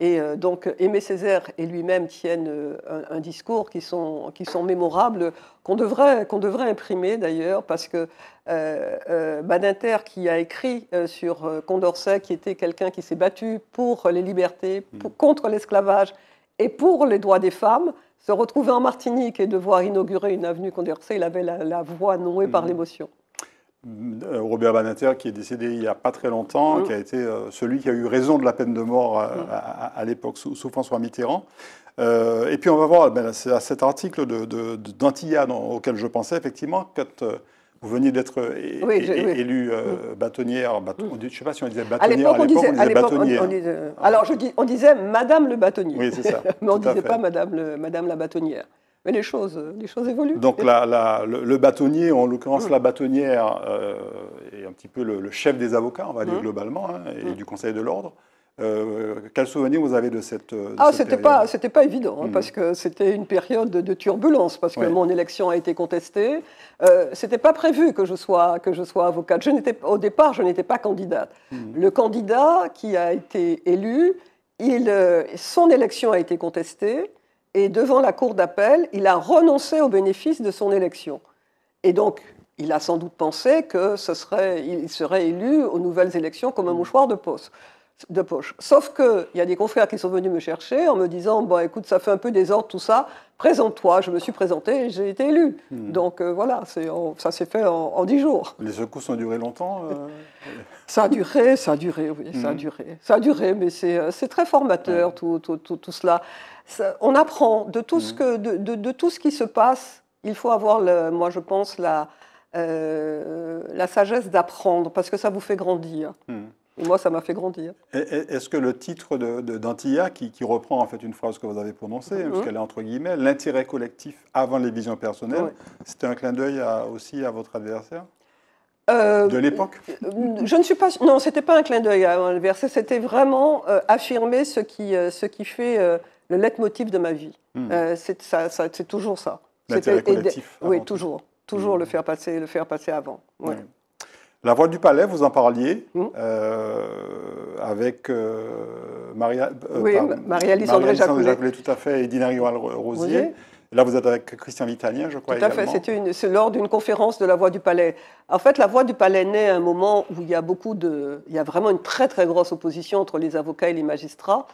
S2: Et euh, donc Aimé Césaire et lui-même tiennent euh, un, discours qui sont, qui sont mémorables, qu'on devrait, devrait imprimer d'ailleurs, parce que euh, Badinter, qui a écrit sur Condorcet, qui était quelqu'un qui s'est battu pour les libertés, mm. contre l'esclavage et pour les droits des femmes, se retrouver en Martinique et devoir inaugurer une avenue Condorcet, il avait la, voix nouée par mm. l'émotion.
S1: Euh, Robert Banater, qui est décédé il n'y a pas très longtemps, mm. qui a été euh, celui qui a eu raison de la peine de mort euh, mm. à, l'époque sous, François Mitterrand. et puis on va voir ben, à cet article d'Antilla de, auquel je pensais, effectivement, quand vous veniez d'être élu bâtonnière, je ne sais pas si
S2: on disait bâtonnière à l'époque, on, disait, ah. alors je on disait Madame le bâtonnier, oui, ça, [LAUGHS] mais on ne disait pas Madame, Madame la bâtonnière mais les choses, les choses évoluent. Donc le,
S1: bâtonnier, en l'occurrence mm. la bâtonnière, euh, est un petit peu le, chef des avocats, on va dire mm. globalement, hein, et mm. du Conseil de l'ordre. Euh, quel souvenir vous avez de cette euh, Ah, c'était pas,
S2: c'était pas évident hein, parce que c'était une période de, turbulence parce que mon élection a été contestée. Euh, c'était pas prévu que je sois que je sois avocate. Je n'étais au départ, je n'étais pas candidate. Le candidat qui a été élu, il, euh, son élection a été contestée et devant la Cour d'appel, il a renoncé au bénéfice de son élection. Et donc, il a sans doute pensé que ce serait, il serait élu aux nouvelles élections comme un mm. mouchoir de poche. De poche. Sauf qu'il y a des confrères qui sont venus me chercher en me disant Bon, écoute, ça fait un peu désordre tout ça, présente-toi. Je me suis présenté et j'ai été élu. Mm. Donc euh, voilà, ça s'est fait en dix jours. Les secousses ont duré longtemps euh, [LAUGHS] Ça a duré, ça a duré, oui, ça a mm. duré. Ça a duré, mais c'est euh, très formateur tout, tout, cela on apprend de tout, ce mmh. que, de, tout ce qui se passe. Il faut avoir, moi je pense, la, euh, la sagesse d'apprendre, parce que ça vous fait grandir. Mmh. moi, ça m'a fait grandir.
S1: Est-ce que le titre d'Antilla, qui, reprend en fait une phrase que vous avez prononcée, mmh. parce qu'elle est entre guillemets, l'intérêt collectif avant les visions personnelles, c'était un clin d'œil
S2: aussi à votre adversaire euh, de l'époque euh, Je ne suis pas. Non, c'était pas un clin d'œil à un adversaire. C'était vraiment affirmer ce qui, ce qui fait le leitmotiv de ma vie. Hmm. Euh, c'est toujours ça. L'intérêt oui, toujours. Toujours hmm. le, faire passer, le faire passer avant.
S1: La voix du palais, vous en parliez, hmm. euh, avec euh, Maria, oui, Marie-Alice André Jacquelet. tout à fait, et Dinari Rosier. Là, vous êtes avec Christian Vitalien, je crois. Tout à fait,
S2: c'est lors d'une conférence de la Voix du Palais. En fait, la Voix du Palais naît à un moment où il y a beaucoup de. Il y a vraiment une très, très grosse opposition entre les avocats et les magistrats.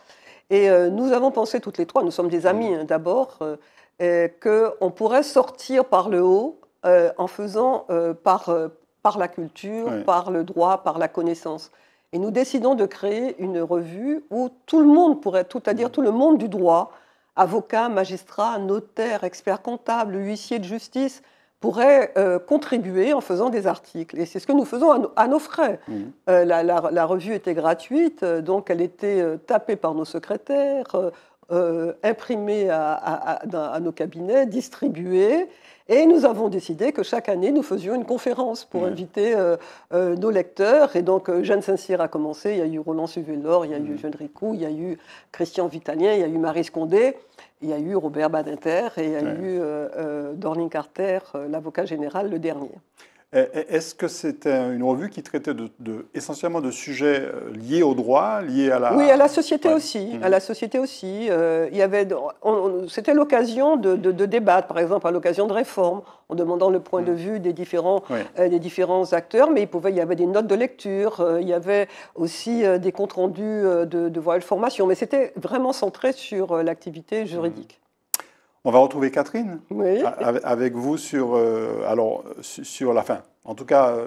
S2: Et euh, nous avons pensé toutes les trois, nous sommes des amis hein, d'abord, euh, euh, qu'on pourrait sortir par le haut en faisant par, la culture, par le droit, par la connaissance. Et nous décidons de créer une revue où tout le monde pourrait, tout à dire tout le monde du droit, avocats, magistrats, notaires, experts comptables, huissiers de justice, pourrait euh, contribuer en faisant des articles. Et c'est ce que nous faisons à, nos frais. Mmh. Euh, la, la, revue était gratuite, euh, donc elle était tapée par nos secrétaires, imprimée à, à, nos cabinets, distribuée. Et nous avons décidé que chaque année, nous faisions une conférence pour inviter euh, euh, nos lecteurs. Et donc, euh, Jeanne Saint-Cyr a commencé, il y a eu Roland Suvellor, il y a eu Jeanne Ricou, il y a eu Christian Vitalien, il y a eu Marie Scondé, il y a eu Robert Badinter et il y a eu Dorling Carter, l'avocat général, le dernier.
S1: Euh, euh, est-ce que c'était une revue qui traitait essentiellement de sujets euh, liés au droit, liés à la... Oui, à la
S2: société aussi. Mm. À la société aussi. il y avait, c'était l'occasion de, débattre, par exemple, à l'occasion de réformes, en demandant le point mm. de vue des différents, des différents acteurs. Mais il, pouvait, y avait des notes de lecture, il y avait aussi des comptes rendus de, de formation. Mais c'était vraiment centré sur l'activité juridique. Mm.
S1: On va retrouver Catherine avec vous sur, euh, alors, sur la fin. En tout cas, euh,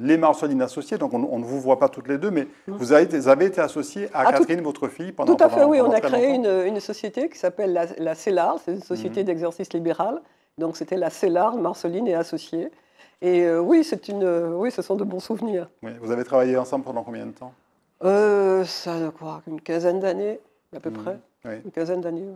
S1: les Marcelines associées, donc on, ne vous voit pas toutes les deux, mais vous, avez, été associée à, ah, Catherine, votre fille, pendant Tout à fait, oui. on a créé
S2: une, société qui s'appelle la, la CELAR, c'est une société mhm. d'exercice libéral. Donc c'était la CELAR, Marceline et associée. Et euh, oui, c'est une, oui, ce sont de bons souvenirs.
S1: Vous avez travaillé ensemble pendant combien
S2: de temps Ça quoi Une quinzaine d'années, à peu mhm. près. Une quinzaine d'années,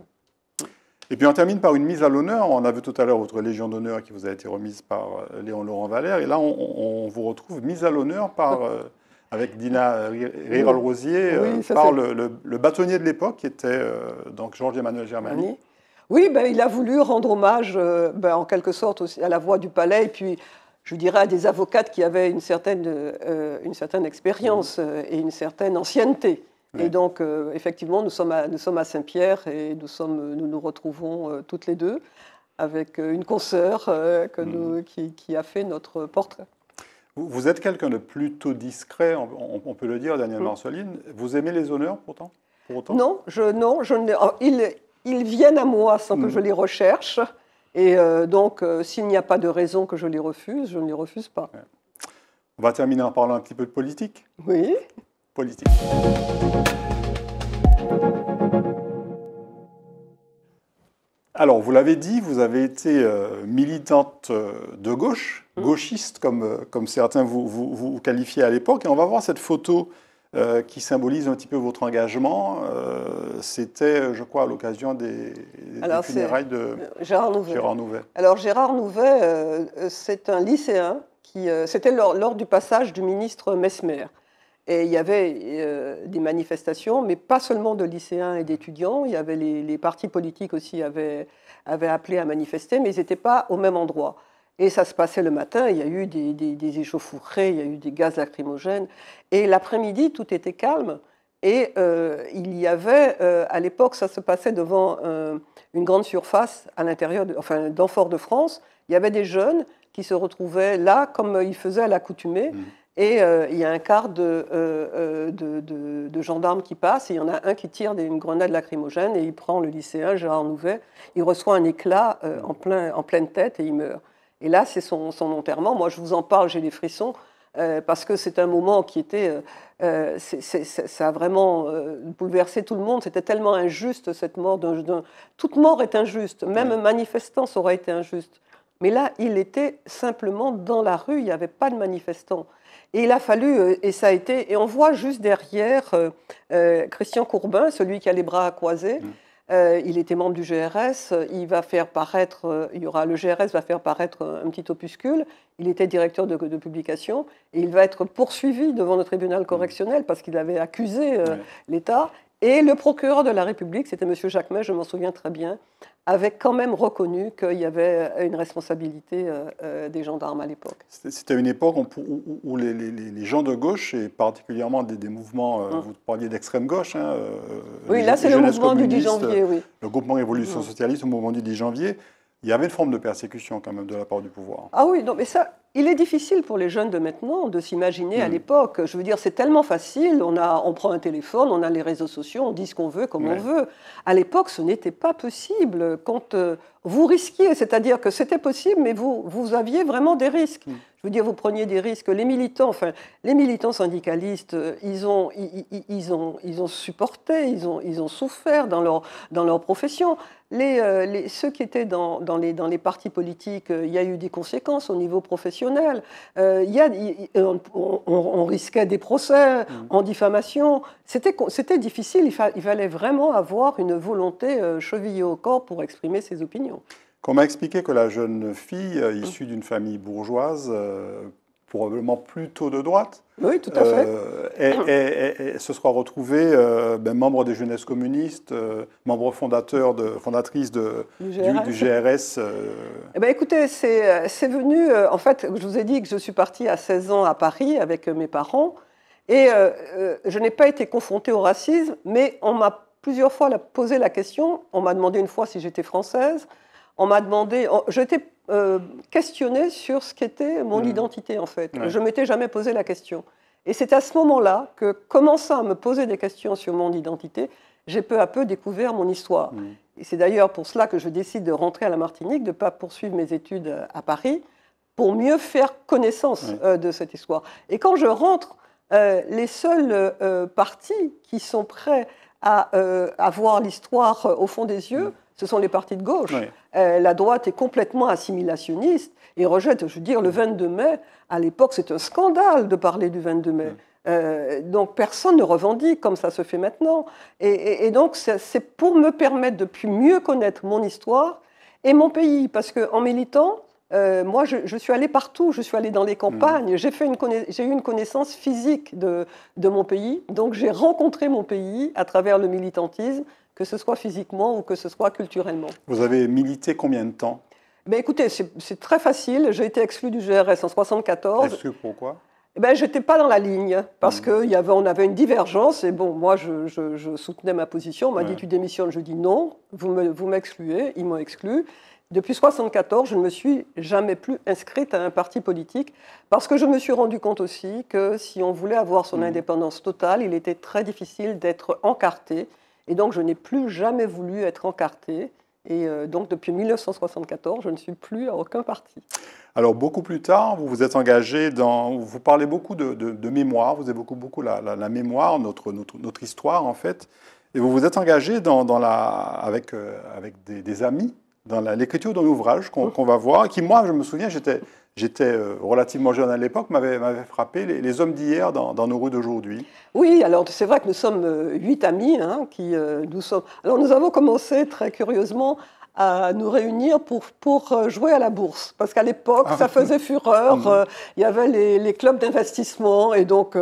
S1: et puis on termine par une mise à l'honneur. On a vu tout à l'heure votre Légion d'honneur qui vous a été remise par euh, Léon Laurent Valère. Et là, on, vous retrouve mise à l'honneur par, euh, avec Dina
S2: Rirol-Rosier, euh, par le,
S1: bâtonnier de l'époque, qui était donc Georges-Emmanuel
S2: Germani. Oui, ben, il a voulu rendre hommage ben, en quelque sorte aussi à la voix du palais et puis, je dirais, à des avocates qui avaient une certaine, une certaine expérience et une certaine ancienneté. Et donc, euh, effectivement, nous sommes à, nous sommes à Saint-Pierre et nous, sommes, nous nous retrouvons euh, toutes les deux avec euh, une consoeur hmm. qui, qui, a fait notre portrait.
S1: Vous, êtes quelqu'un de plutôt discret, on, peut
S2: le dire, Daniel hmm. Marceline. Vous aimez les honneurs pourtant pour autant Non, je, non je, oh, ils, viennent à moi sans que hmm. je les recherche. Et donc, s'il n'y a pas de raison que je les refuse, je ne les refuse pas.
S1: On va terminer en parlant un petit peu de politique. Oui. Alors, vous l'avez dit, vous avez été euh, militante euh, de gauche, mm. gauchiste, euh, comme, certains vous, qualifiaient qualifiez à l'époque. Et on va voir cette photo qui symbolise un petit peu votre engagement. C'était, je crois, à l'occasion des, funérailles de Gérard
S2: Nouvet. Alors, Gérard Nouvet, c'est un lycéen qui. C'était lors, du passage du ministre Mesmer. Et il y avait euh, des manifestations, mais pas seulement de lycéens et d'étudiants. Il y avait les, partis politiques aussi avaient, avaient appelé à manifester, mais ils n'étaient pas au même endroit. Et ça se passait le matin, il y a eu des, des, échauffourées, il y a eu des gaz lacrymogènes. Et l'après-midi, tout était calme. Et euh, il y avait, euh, à l'époque, ça se passait devant une grande surface à l'intérieur, enfin, dans Fort-de-France. Il y avait des jeunes qui se retrouvaient là, comme ils faisaient à l'accoutumée. Mmh. Et euh, il y a un quart euh, euh, de, gendarmes qui passent, et il y en a un qui tire une grenade lacrymogène, et il prend le lycéen Gérard Nouvet, il reçoit un éclat en, pleine tête et il meurt. Et là, c'est son, enterrement. Moi, je vous en parle, j'ai des frissons, parce que c'est un moment qui était... ça a vraiment bouleversé tout le monde. C'était tellement injuste, cette mort. d'un Toute mort est injuste, même manifestant, ça aurait été injuste. Mais là, il était simplement dans la rue, il n'y avait pas de manifestants. Et il a fallu, euh, et ça a été, et on voit juste derrière euh, euh, Christian Courbin, celui qui a les bras croisés. Mm. il était membre du GRS. Il va faire paraître, il y aura le GRS va faire paraître un petit opuscule. Il était directeur de, publication et il va être poursuivi devant le tribunal mm. correctionnel parce qu'il avait accusé l'État. Et le procureur de la République, c'était M. Jacquemin, je m'en souviens très bien, avait quand même reconnu qu'il y avait euh, une responsabilité euh, euh, des gendarmes à l'époque.
S1: C'était une époque où, les, gens de gauche, et particulièrement des, mouvements, hum. vous parliez d'extrême gauche. Hein, oui, là c'est le mouvement du 10 janvier, oui. Le groupement Révolution hum. Socialiste, au mouvement du 10 janvier, il y avait une forme de persécution quand même de la part du pouvoir. Ah
S2: oui, non, mais ça, il est difficile pour les jeunes de maintenant de s'imaginer à mm. l'époque. Je veux dire, c'est tellement facile. On, a, on prend un téléphone, on a les réseaux sociaux, on dit ce qu'on veut, comme on veut. À l'époque, ce n'était pas possible. Quand euh, vous risquiez, c'est-à-dire que c'était possible, mais vous, vous aviez vraiment des risques. Mm veux dire, vous preniez des risques. Les militants, syndicalistes, ils ont, supporté, ils ont, souffert dans leur, profession. Euh, les, ceux qui étaient dans, les, partis politiques, euh, il y a eu des conséquences au niveau professionnel. Euh, on, risquait des procès mmh. en diffamation. C'était difficile. il, fallait vraiment avoir une volonté chevillée au corps pour exprimer ses opinions.
S1: On m'a expliqué que la jeune fille, euh, mmh. issue d'une famille bourgeoise, euh, probablement plutôt de droite, et, euh, se sera retrouvée ben, membre des jeunesses communistes, membre fondateur
S2: de, fondatrice de, du GRS. Eh ben, écoutez, c'est venu, en fait, je vous ai dit que je suis partie à 16 ans à Paris avec mes parents, et je n'ai pas été confrontée au racisme, mais on m'a plusieurs fois posé la question, on m'a demandé une fois si j'étais française, on m'a demandé, j'étais euh, questionnée sur ce qu'était mon identité en fait. Je m'étais jamais posé la question. Et c'est à ce moment-là que, commençant à me poser des questions sur mon identité, j'ai peu à peu découvert mon histoire. Et c'est d'ailleurs pour cela que je décide de rentrer à la Martinique, de ne pas poursuivre mes études euh, à Paris, pour mieux faire connaissance euh, de cette histoire. Et quand je rentre, les seules parties partis qui sont prêts à, avoir l'histoire au fond des yeux, ce sont les partis de gauche. Euh, la droite est complètement assimilationniste et rejette, je veux dire, le 22 mai, à l'époque, c'est un scandale de parler du 22 mai. Euh, donc personne ne revendique comme ça se fait maintenant. Et, donc c'est pour me permettre de mieux connaître mon histoire et mon pays, parce qu'en militant, euh, moi, je, suis allée partout, je suis allée dans les campagnes, mm. j'ai, fait eu une connaissance physique de mon pays, donc j'ai rencontré mon pays à travers le militantisme, que ce soit physiquement ou que ce soit culturellement.
S1: Vous avez milité combien de temps
S2: ben Écoutez, c'est très facile. J'ai été exclue du GRS en 1974. Exclue pourquoi eh ben, je n'étais pas dans la ligne parce qu'on mmh. qu'il y avait, on avait une divergence. Et bon, moi, je, soutenais ma position. On m'a dit tu démissionnes. Je dis non, vous m'excluez. Ils m'ont exclu. Depuis 1974, je ne me suis jamais plus inscrite à un parti politique parce que je me suis rendu compte aussi que si on voulait avoir son mmh. indépendance totale, il était très difficile d'être encarté et donc, je n'ai plus jamais voulu être encartée. Et euh, donc, depuis 1974, je ne suis plus à aucun parti.
S1: Alors, beaucoup plus tard, vous vous êtes engagé dans. Vous parlez beaucoup de, mémoire, vous avez beaucoup, beaucoup la, mémoire, notre, notre, histoire, en fait. Et vous vous êtes engagé dans, la, avec, euh, avec des, amis dans l'écriture d'un ouvrage mmh. qu'on va voir, qui, moi, je me souviens, j'étais j'étais euh, relativement jeune à l'époque, m'avait frappé les, hommes d'hier dans, nos rues d'aujourd'hui.
S2: Oui, alors c'est vrai que nous sommes euh, huit amis hein, qui euh, nous sommes. Alors nous avons commencé très curieusement à nous réunir pour, pour jouer à la bourse. Parce qu'à l'époque, ça ah. faisait fureur. [LAUGHS] Ah il y avait les, clubs d'investissement. Et, donc,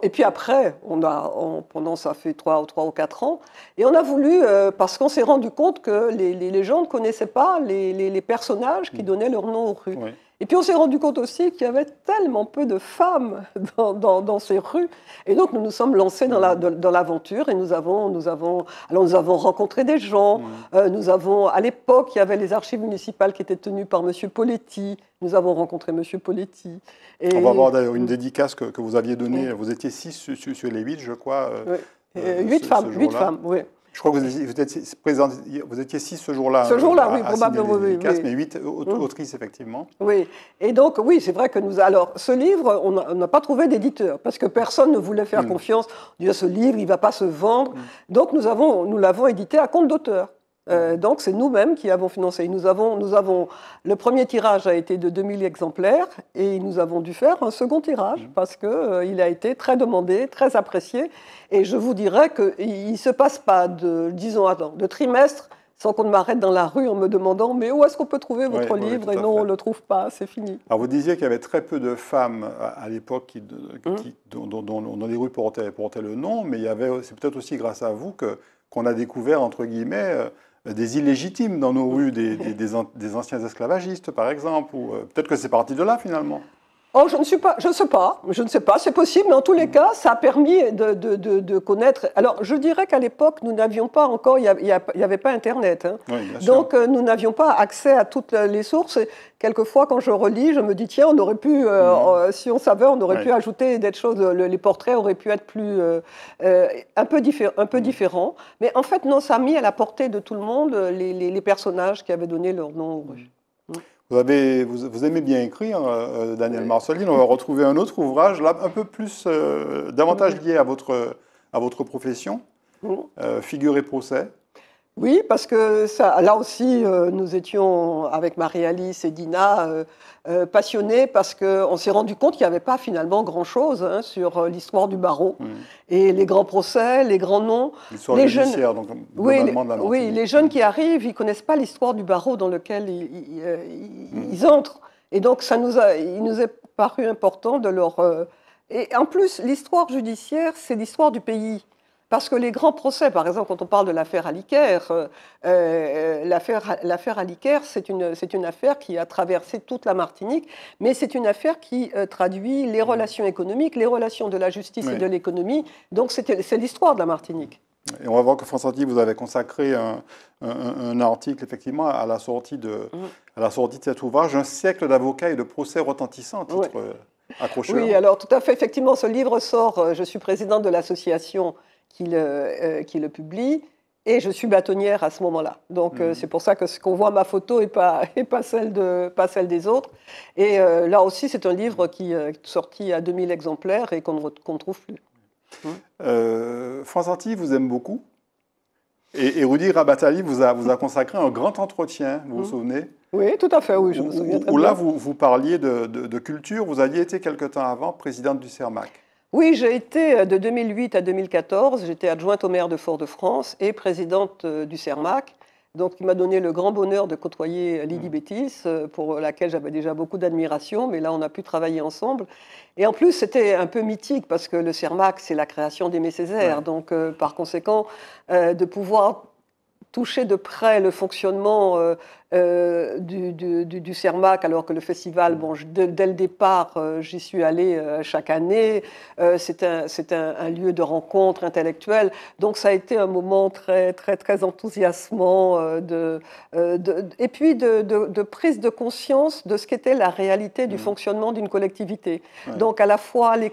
S2: et puis après, on a, pendant ça fait trois ou, trois ou quatre ans, et on a voulu, parce qu'on s'est rendu compte que les, les, les, gens ne connaissaient pas les, personnages qui mm. donnaient leur nom aux rues. Et puis on s'est rendu compte aussi qu'il y avait tellement peu de femmes [LAUGHS] dans, ces rues. Et donc nous nous sommes lancés dans, la, l'aventure et nous avons, nous, avons, alors nous avons rencontré des gens. Euh, nous avons, à l'époque, il y avait les archives municipales qui étaient tenues par M. Poletti. Nous avons rencontré M. Poletti. Et... On va avoir d'ailleurs une
S1: dédicace que, vous aviez donnée. Vous étiez six sur, les huit, je crois. Euh, oui. Euh, huit femmes, huit femmes, oui. Je crois que vous, vous étiez six ce jour-là. Ce jour-là, euh, oui, probablement. Oui, mais huit mmh.
S2: autrices, effectivement. Oui. Et donc, oui, c'est vrai que nous. Alors, ce livre, on n'a pas trouvé d'éditeur parce que personne ne voulait faire mmh. confiance. On ce livre, il ne va pas se vendre. Mmh. Donc, nous l'avons nous édité à compte d'auteur. Euh, donc c'est nous-mêmes qui avons financé. Nous avons, nous avons, le premier tirage a été de 2000 exemplaires et nous avons dû faire un second tirage mhm. parce qu'il euh, il a été très demandé, très apprécié. Et je vous dirais qu'il ne se passe pas de, disons, attends, de trimestre sans qu'on ne m'arrête dans la rue en me demandant mais où est-ce qu'on peut trouver votre livre et non on ne le trouve pas, c'est fini.
S1: Alors vous disiez qu'il y avait très peu de femmes à, l'époque qui, mhm. dont, les rues portaient, le nom, mais c'est peut-être aussi grâce à vous qu'on a découvert entre guillemets euh, des illégitimes dans nos rues, des, des anciens esclavagistes, par exemple, ou euh, peut-être que c'est
S2: parti de là, finalement. Oh, je ne suis pas, je sais pas, je ne sais pas, c'est possible, mais en tous les cas, ça a permis de, de, de, connaître. Alors, je dirais qu'à l'époque, nous n'avions pas encore, il n'y avait pas Internet. Hein. Donc, euh, nous n'avions pas accès à toutes les sources. Et quelquefois, quand je relis, je me dis, tiens, on aurait pu, euh, mhm. euh, si on savait, on aurait pu ajouter des choses, les portraits auraient pu être plus, un peu, diffé un peu différent. Mhm. différents. Mais en fait, non, ça a mis à la portée de tout le monde les, les, personnages qui avaient donné leur nom aux rues.
S1: Mm. Vous, aimez bien écrire, euh, euh, Daniel oui. Marceline. On va retrouver un autre ouvrage, là, un peu plus, euh, davantage lié à
S2: votre, à votre profession, Figure et procès. Oui, parce que ça, là aussi, euh, nous étions avec Marie-Alice et Dina euh, euh, passionnés parce qu'on s'est rendu compte qu'il n'y avait pas finalement grand-chose hein, sur l'histoire du barreau. Et les grands procès, les grands noms. L'histoire les jeunes, donc oui, les, oui, les jeunes qui arrivent, ils ne connaissent pas l'histoire du barreau dans lequel ils, ils, mm. entrent. Et donc, ça nous a, il nous est paru important de leur. et en plus, l'histoire judiciaire, c'est l'histoire du pays. Parce que les grands procès, par exemple, quand on parle de l'affaire Alicaire, euh, euh l'affaire Alicaire, c'est une, une, affaire qui a traversé toute la Martinique, mais c'est une affaire qui euh, traduit les mmh. relations économiques, les relations de la justice et de l'économie. Donc c'est l'histoire de la Martinique.
S1: Et on va voir que François-Andy, vous avez consacré un, article, effectivement, à la, sortie de, mmh. à la sortie cet ouvrage, Un siècle d'avocats et de procès
S2: retentissants, titre euh, accrocheur. Oui, alors tout à fait, effectivement, ce livre sort, je suis président de l'association qui le, euh, qui le publie. Et je suis bâtonnière à ce moment-là. Donc, euh, hmm. c'est pour ça que ce qu'on voit ma photo n'est pas, [LAUGHS] et pas, celle de, pas celle des autres. Et euh, là aussi, c'est un livre qui est sorti à 2000 exemplaires et qu'on ne trouve plus.
S1: Hmm. Hmm. France vous aime beaucoup. Et, Rudy Rabatali vous a, vous a consacré un grand entretien, vous vous souvenez oui, tout à fait, oui, je me souviens. Où, où là, vous, vous parliez de, de, culture, vous aviez été quelque temps avant présidente du CERMAC.
S2: Oui, j'ai été euh, de 2008 à 2014, j'étais adjointe au maire de Fort-de-France et présidente euh, du CERMAC. Donc, il m'a donné le grand bonheur de côtoyer euh, Lydie mm. Bétis, pour laquelle j'avais déjà beaucoup d'admiration, mais là, on a pu travailler ensemble. Et en plus, c'était un peu mythique, parce que le CERMAC, c'est la création d'Aimé Césaire. Donc, par conséquent, de pouvoir toucher de près le fonctionnement euh, du, CERMAC, alors que le festival, mm. bon, dès le départ, euh, j'y suis allée euh, chaque année. c'est un, lieu de rencontre intellectuelle. Donc, ça a été un moment très, très, très enthousiasmant. et puis, de, prise de conscience de ce qu'était la réalité du mm. fonctionnement d'une collectivité. Donc, à la fois les,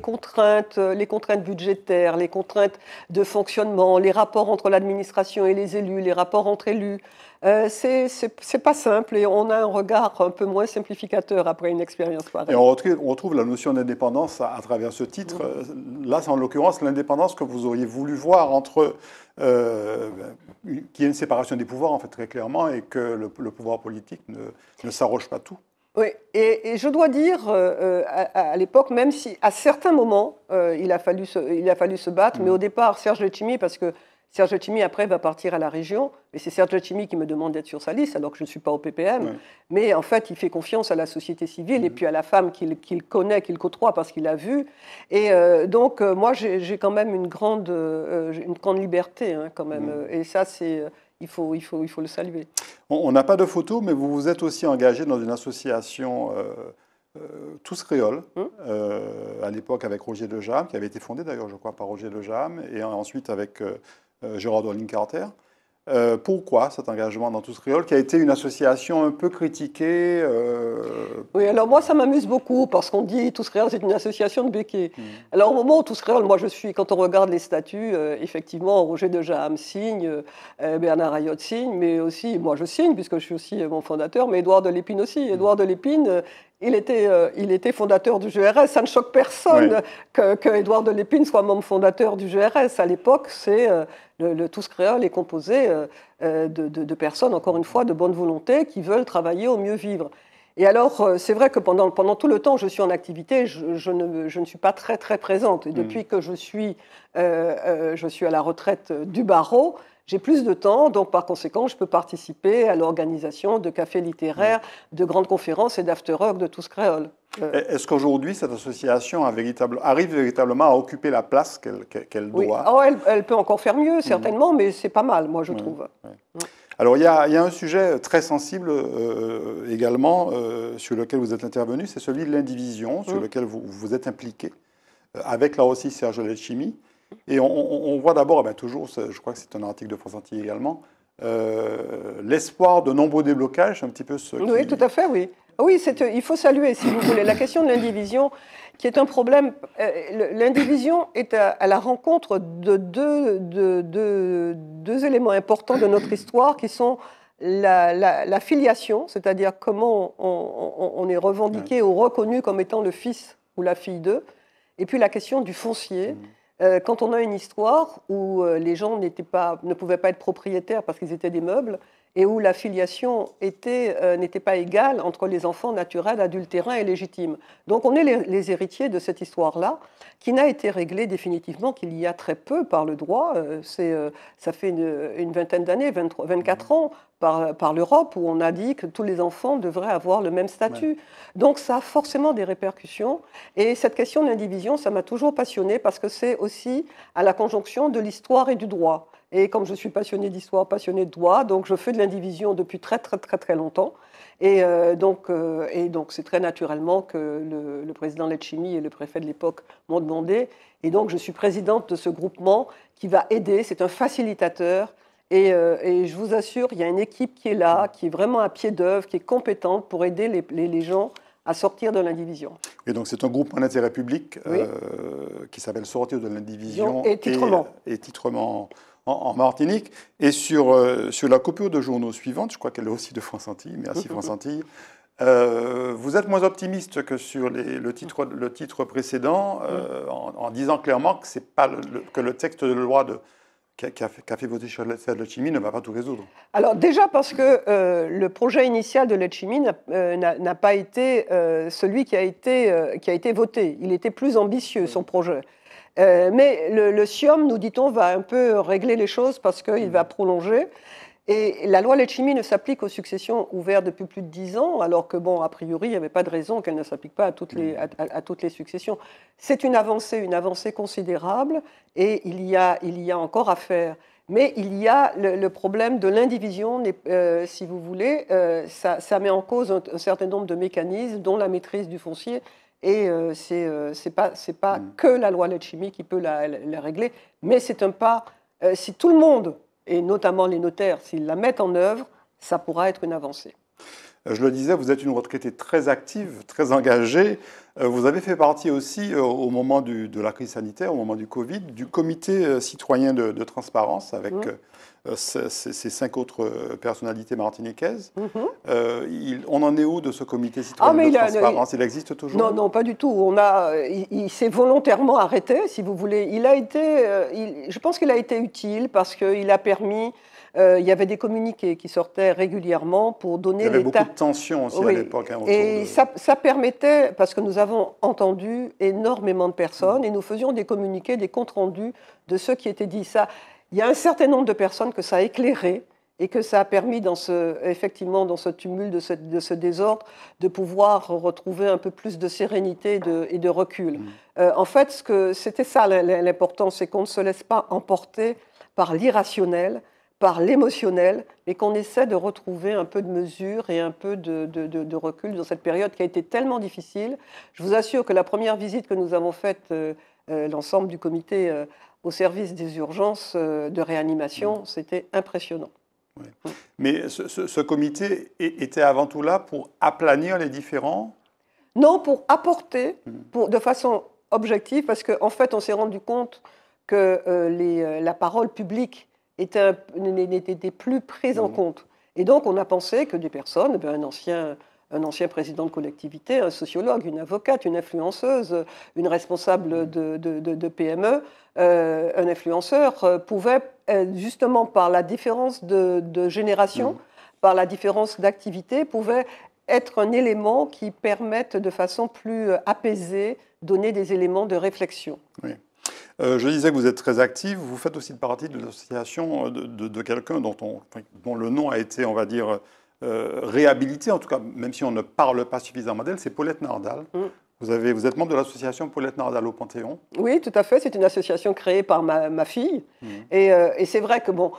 S2: contraintes, les contraintes budgétaires, les contraintes de fonctionnement, les rapports entre l'administration et les élus, les rapports entre élus. Euh, c'est pas simple et on a un regard un peu moins simplificateur après une expérience pareille. Et on
S1: retrouve, la notion d'indépendance à, travers ce titre. Mm-hmm. Euh, là, c'est en l'occurrence l'indépendance que vous auriez voulu voir entre euh, qu'il y ait une séparation des pouvoirs, en fait, très clairement, et que le, pouvoir politique ne, ne s'arroge pas tout.
S2: Oui, et, je dois dire, à, l'époque, même si à certains moments, il, a fallu se, il a fallu se battre, mm-hmm. mais au départ, Serge Letchimy, parce que Serge Timi, après, va partir à la région, mais c'est Serge Timi qui me demande d'être sur sa liste, alors que je ne suis pas au PPM. Mais en fait, il fait confiance à la société civile et mm. puis à la femme qu'il connaît, qu'il côtoie, parce qu'il l'a vue. Et euh, donc, euh, moi, j'ai quand même une grande, euh, une grande liberté, hein, quand même. Mm. Et ça, c'est il faut, il, faut, il faut le saluer.
S1: On n'a pas de photo, mais vous vous êtes aussi engagé dans une association tous créoles, mm. à l'époque avec Roger Lejam, qui avait été fondée d'ailleurs, je crois, par Roger Lejam. et ensuite avec euh, Gérard Dorling Carter. Euh, pourquoi cet engagement dans tous créoles, qui a été une association un peu critiquée euh, Oui,
S2: alors moi, ça m'amuse beaucoup, parce qu'on dit tous créoles, c'est une association de béquets. Hmm. Alors, au moment où tous créoles, moi, je suis, quand on regarde les statuts, effectivement, Roger de Jam, signe, Bernard Ayotte signe, mais aussi, moi, je signe, puisque je suis aussi mon fondateur, mais Édouard de Lépine aussi. Édouard de Lépine, euh, il était, fondateur du GRS. Ça ne choque personne que, que, de Lépine soit membre fondateur du GRS. À l'époque, c'est euh, le, Tous créole est composé euh, de, personnes, encore une fois, de bonne volonté qui veulent travailler au mieux vivre. Et alors, c'est vrai que pendant, tout le temps, je suis en activité, je, ne, suis pas très très présente. Et mm. depuis que je suis à la retraite du barreau, j'ai plus de temps, donc par conséquent, je peux participer à l'organisation de cafés littéraires, mm. de grandes conférences et dafter de tous créoles.
S1: Euh, est-ce qu'aujourd'hui, cette association arrive véritablement à occuper la place qu'elle doit oui. Oh,
S2: elle, peut encore faire mieux, mm. certainement, mais c'est pas mal, moi, je mm. trouve.
S1: Alors, il y, a un sujet très sensible euh, également euh, sur lequel vous êtes intervenu, c'est celui de l'indivision, sur lequel vous vous êtes impliqué, avec là aussi Serge Letchimi. Et on, voit d'abord, eh ben, toujours, je crois que c'est un article de France Antilles également, euh, l'espoir de nombreux déblocages, un petit peu ce. Oui,
S2: tout à fait, oui. Oui, euh, il faut saluer, si vous voulez, la question de l'indivision, qui est un problème. Euh, l'indivision est à, la rencontre de deux, éléments importants de notre histoire, qui sont la, filiation, c'est-à-dire comment on, est revendiqué ou reconnu comme étant le fils ou la fille d'eux, et puis la question du foncier. Mmh. Euh, quand on a une histoire où euh, les gens pas, ne pouvaient pas être propriétaires parce qu'ils étaient des meubles, et où la filiation euh, n'était pas égale entre les enfants naturels, adultérins et légitimes. Donc on est les, héritiers de cette histoire-là, qui n'a été réglée définitivement qu'il y a très peu par le droit. Euh, euh, ça fait une, vingtaine d'années, 24 mhm. ans, par, l'Europe, où on a dit que tous les enfants devraient avoir le même statut. Donc ça a forcément des répercussions. Et cette question d'indivision, ça m'a toujours passionnée parce que c'est aussi à la conjonction de l'histoire et du droit. Et comme je suis passionnée d'histoire, passionnée de droit, donc je fais de l'indivision depuis très très très très longtemps. Et euh, donc euh, et donc c'est très naturellement que le, président Letchimi et le préfet de l'époque m'ont demandé. Et donc je suis présidente de ce groupement qui va aider. C'est un facilitateur. Euh, et, je vous assure, il y a une équipe qui est là, qui est vraiment à pied d'œuvre, qui est compétente pour aider les, gens à sortir de l'indivision.
S1: Et donc c'est un groupe en intérêt public qui s'appelle Sortir de l'indivision et titrement, et, titrement en, Martinique. Et sur, euh, sur la coupure de journaux suivante, je crois qu'elle est aussi de France Antilles, merci [LAUGHS] France Antilles. Euh, vous êtes moins optimiste que sur le, titre, le, titre, précédent, euh, mm. en, disant clairement que, pas que le texte de loi de, a fait voter le Chimie ne va pas tout résoudre
S2: Alors déjà parce que euh, le projet initial de Chimie euh, n'a pas été euh, celui qui a été, qui a été voté. Il était plus ambitieux, son projet. mais le, le SIOM, nous dit-on, va un peu régler les choses parce qu'il va prolonger. Et la loi Lechimi ne s'applique aux successions ouvertes depuis plus de dix ans, alors que, bon, a priori, il n'y avait pas de raison qu'elle ne s'applique pas à toutes les, mm. à, toutes les successions. C'est une avancée, une avancée considérable, et il y a, il y a encore à faire. Mais il y a le, problème de l'indivision, euh, si vous voulez, euh, ça, met en cause un, certain nombre de mécanismes, dont la maîtrise du foncier. Et euh, ce c'est pas, mm. que la loi Lechimi qui peut la régler, mais c'est un pas. si tout le monde et notamment les notaires, s'ils la mettent en œuvre, ça pourra être une avancée.
S1: Euh, je le disais, vous êtes une retraitée très active, très engagée. Euh, vous avez fait partie aussi, euh, au moment de la crise sanitaire, au moment du Covid, du comité citoyen de, transparence avec euh, ces cinq autres euh, personnalités martiniquaises. Mhm. Euh, on en est où de ce comité citoyen ah, de il transparence il, existe toujours Non,
S2: non, pas du tout. On a, il, s'est volontairement arrêté, si vous voulez. Il a été, je pense qu'il a été utile parce qu'il a permis il y avait des communiqués qui sortaient régulièrement pour donner l'état. Il y avait beaucoup de tensions aussi à l'époque. Hein, et ça, permettait, parce que nous avons entendu énormément de personnes et nous faisions des communiqués, des comptes rendus de ce qui était dit. Ça, il y a un certain nombre de personnes que ça a éclairé et que ça a permis, effectivement, dans ce tumulte, de ce, désordre, de pouvoir retrouver un peu plus de sérénité et de, recul. Mmh. Euh, en fait, c'était ça l'important, c'est qu'on ne se laisse pas emporter par l'irrationnel, par l'émotionnel, mais qu'on essaie de retrouver un peu de mesure et un peu de, recul dans cette période qui a été tellement difficile. Je vous assure que la première visite que nous avons faite, euh, euh, l'ensemble du comité, au service des urgences euh, de réanimation. Mm. C'était impressionnant.
S1: Mm. Mais ce, comité était avant tout là pour aplanir les différents
S2: Non, pour apporter mm. de façon objective, parce qu'en fait, on s'est rendu compte que euh, euh, la parole publique n'était plus prise en compte. Et donc, on a pensé que des personnes, eh un ancien un ancien président de collectivité, un sociologue, une avocate, une influenceuse, une responsable mm. de, PME, e, euh, un influenceur, euh, pouvait, euh, justement par la différence de, génération, mm. par la différence d'activité, pouvait être un élément qui permette de façon plus apaisée donner des éléments de réflexion.
S1: je disais que vous êtes très active, vous faites aussi partie de l'association de, quelqu'un dont, dont, le nom a été, on va dire, euh, réhabilité, en tout cas, même si on ne parle pas suffisamment d'elle, c'est Paulette Nardal. Mm. Vous, avez, vous êtes membre de l'association Paulette Nardal au Panthéon
S2: Oui, tout à fait. C'est une association créée par ma, fille. Mm. Et, euh, et c'est vrai que, bon,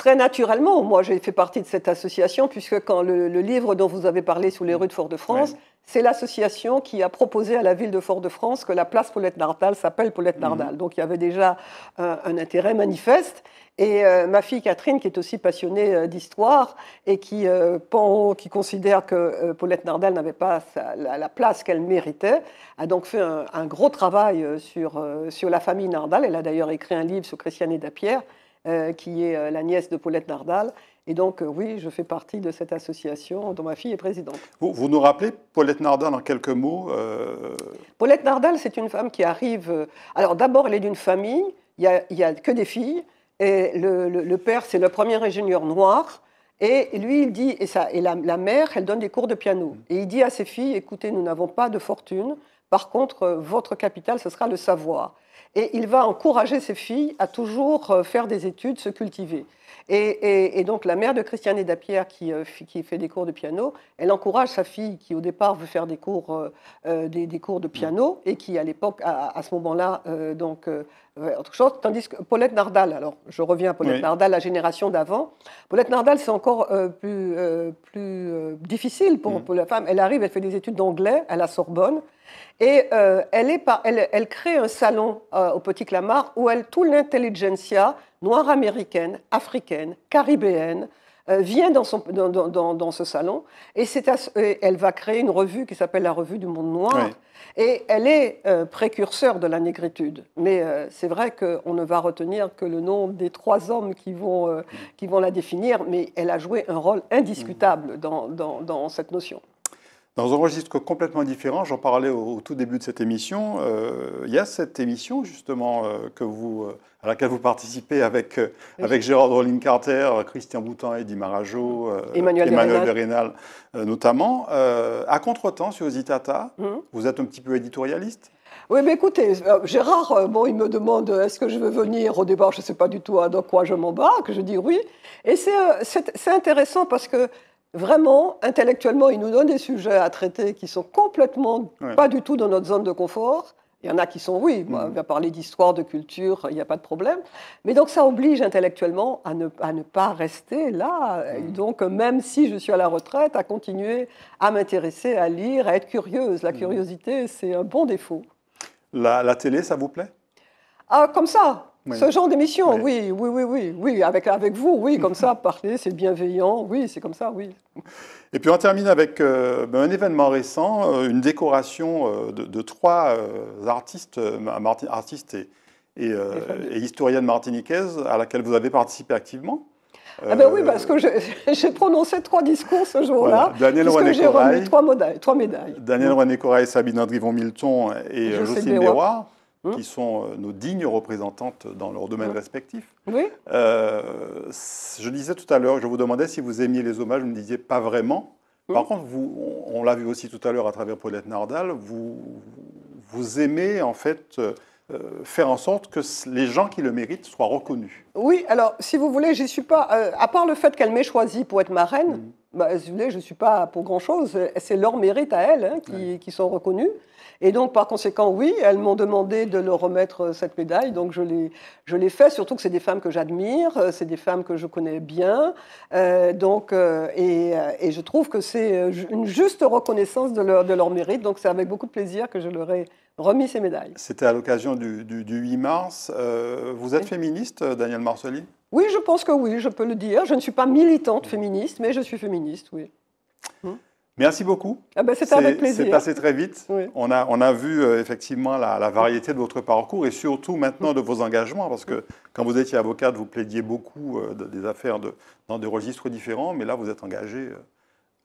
S2: Très naturellement, moi j'ai fait partie de cette association, puisque quand le, livre dont vous avez parlé sous les rues de Fort-de-France, c'est l'association qui a proposé à la ville de Fort-de-France que la place Paulette Nardal s'appelle Paulette mhm. Nardal. Donc il y avait déjà euh, un, intérêt manifeste. Et euh, ma fille Catherine, qui est aussi passionnée euh, d'histoire et qui, qui considère que Paulette Nardal n'avait pas la, place qu'elle méritait, a donc fait un, gros travail sur, sur la famille Nardal. Elle a d'ailleurs écrit un livre sur Christiane et Dapierre. Euh, qui est euh, la nièce de Paulette Nardal. Et donc, euh, oui, je fais partie de cette association dont ma fille est présidente.
S1: Vous, nous rappelez Paulette Nardal en quelques mots
S2: Paulette Nardal, c'est une femme qui arrive. alors, d'abord, elle est d'une famille, il n'y a, que des filles. Et le, père, c'est le premier ingénieur noir. Et lui, il dit, et, ça, et la, mère, elle donne des cours de piano. Et il dit à ses filles, écoutez, nous n'avons pas de fortune, par contre, votre capital, ce sera le savoir et il va encourager ses filles à toujours euh, faire des études, se cultiver. Et, donc la mère de Christiane et euh, qui, fait des cours de piano, elle encourage sa fille, qui au départ veut faire des cours, euh, euh, des, cours de piano, mm. et qui à l'époque, à, ce moment-là, donc autre chose, tandis que Paulette Nardal, alors je reviens à Paulette Nardal, la génération d'avant, Paulette Nardal, c'est encore plus, plus difficile pour, mm. pour, la femme. Elle arrive, elle fait des études d'anglais à la Sorbonne. Et elle, est par, elle, elle, crée un salon au Petit Clamart où elle, tout l'intelligentsia, noire américaine, africaine, caribéenne, euh, vient dans, ce salon et, elle va créer une revue qui s'appelle la Revue du Monde Noir. Et elle est euh, précurseur de la négritude. Mais euh, c'est vrai qu'on ne va retenir que le nom des trois hommes qui vont, qui vont la définir, mais elle a joué un rôle indiscutable dans, cette notion.
S1: Dans un registre complètement différent, j'en parlais au, tout début de cette émission, euh, il y a cette émission justement euh, que vous, euh, à laquelle vous participez avec, avec Gérard Rolling Carter, Christian Boutin, Eddie Marajo, Emmanuel, Vérénal notamment. à contre-temps sur Zitata,
S2: mhm. vous êtes un petit peu éditorialiste oui, mais écoutez, Gérard, bon, il me demande est-ce que je veux venir. Au départ, je ne sais pas du tout dans quoi je m'embarque. Je dis oui. Et c'est intéressant parce que vraiment, intellectuellement, il nous donne des sujets à traiter qui sont complètement pas du tout dans notre zone de confort. Il y en a qui sont, oui, bah, mm. on va parler d'histoire, de culture, il n'y a pas de problème. Mais donc ça oblige intellectuellement à ne, pas rester là. Mm. donc même si je suis à la retraite, à continuer à m'intéresser, à lire, à être curieuse. La mm. curiosité, c'est un bon défaut.
S1: La, la, télé, ça vous plaît
S2: ah, Comme ça ce genre d'émission, oui. oui, oui, oui, oui, avec, avec vous, oui, comme ça, [LAUGHS] parler, c'est bienveillant, oui, c'est comme ça, oui.
S1: Et puis on termine avec euh, ben, un événement récent, euh, une décoration euh, de, trois artistes, artistes et, et, martiniquaises à laquelle vous avez participé activement. ah ben oui, parce que
S2: [LAUGHS] j'ai prononcé trois discours ce jour-là, voilà. j'ai remis trois médailles. Trois médailles.
S1: Daniel René Corail, Sabine Andrivon Milton et Jocelyne Béroir. Hein qui sont euh, nos dignes représentantes dans leur domaine respectifs. Hein respectif. Oui. Euh, je disais tout à l'heure, je vous demandais si vous aimiez les hommages, vous me disiez pas vraiment. Hein Par contre, vous, on, l'a vu aussi tout à l'heure à travers Paulette Nardal, vous, vous aimez en fait euh, faire en sorte que les gens qui le méritent soient reconnus.
S2: Oui, alors si vous voulez, j'y suis pas. à part le fait qu'elle m'ait choisie pour être ma reine, mmh bah, je ne suis pas pour grand-chose. C'est leur mérite à elles hein, qui, qui, sont reconnues. Et donc, par conséquent, oui, elles m'ont demandé de leur remettre euh, cette médaille. Donc, je l'ai, je l'ai fait, surtout que c'est des femmes que j'admire, euh, c'est des femmes que je connais bien. Euh, donc, et, et, je trouve que c'est une juste reconnaissance de leur, de leur mérite. Donc, c'est avec beaucoup de plaisir que je leur ai remis ses médailles.
S1: C'était à l'occasion du, 8 mars. Euh, vous êtes féministe, euh, Daniel Marcelin
S2: Oui, je pense que oui, je peux le dire. Je ne suis pas militante féministe, mais je suis féministe, oui. Hein
S1: Merci beaucoup. Ah ben, c'était avec plaisir. C'est passé très vite. On, a, on a vu euh, effectivement la, variété de votre parcours et surtout maintenant de vos engagements, parce que quand vous étiez avocate, vous plaidiez beaucoup des affaires de, dans des registres
S2: différents, mais là, vous êtes engagée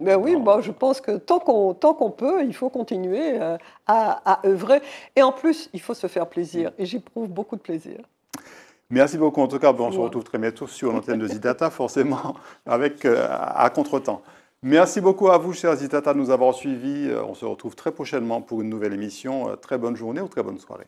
S2: oui, bon, je pense que tant qu'on qu'on peut, il faut continuer euh, à, œuvrer. Et en plus, il faut se faire plaisir. Et j'éprouve beaucoup de plaisir.
S1: Merci beaucoup. En tout cas, bon, on se retrouve très bientôt sur l'antenne de Zidata, [LAUGHS] forcément, avec, euh, à contretemps. Merci beaucoup à vous, chers Zitata, de nous avoir suivis. Euh, on se retrouve très prochainement pour une nouvelle émission. Très bonne journée ou très bonne soirée.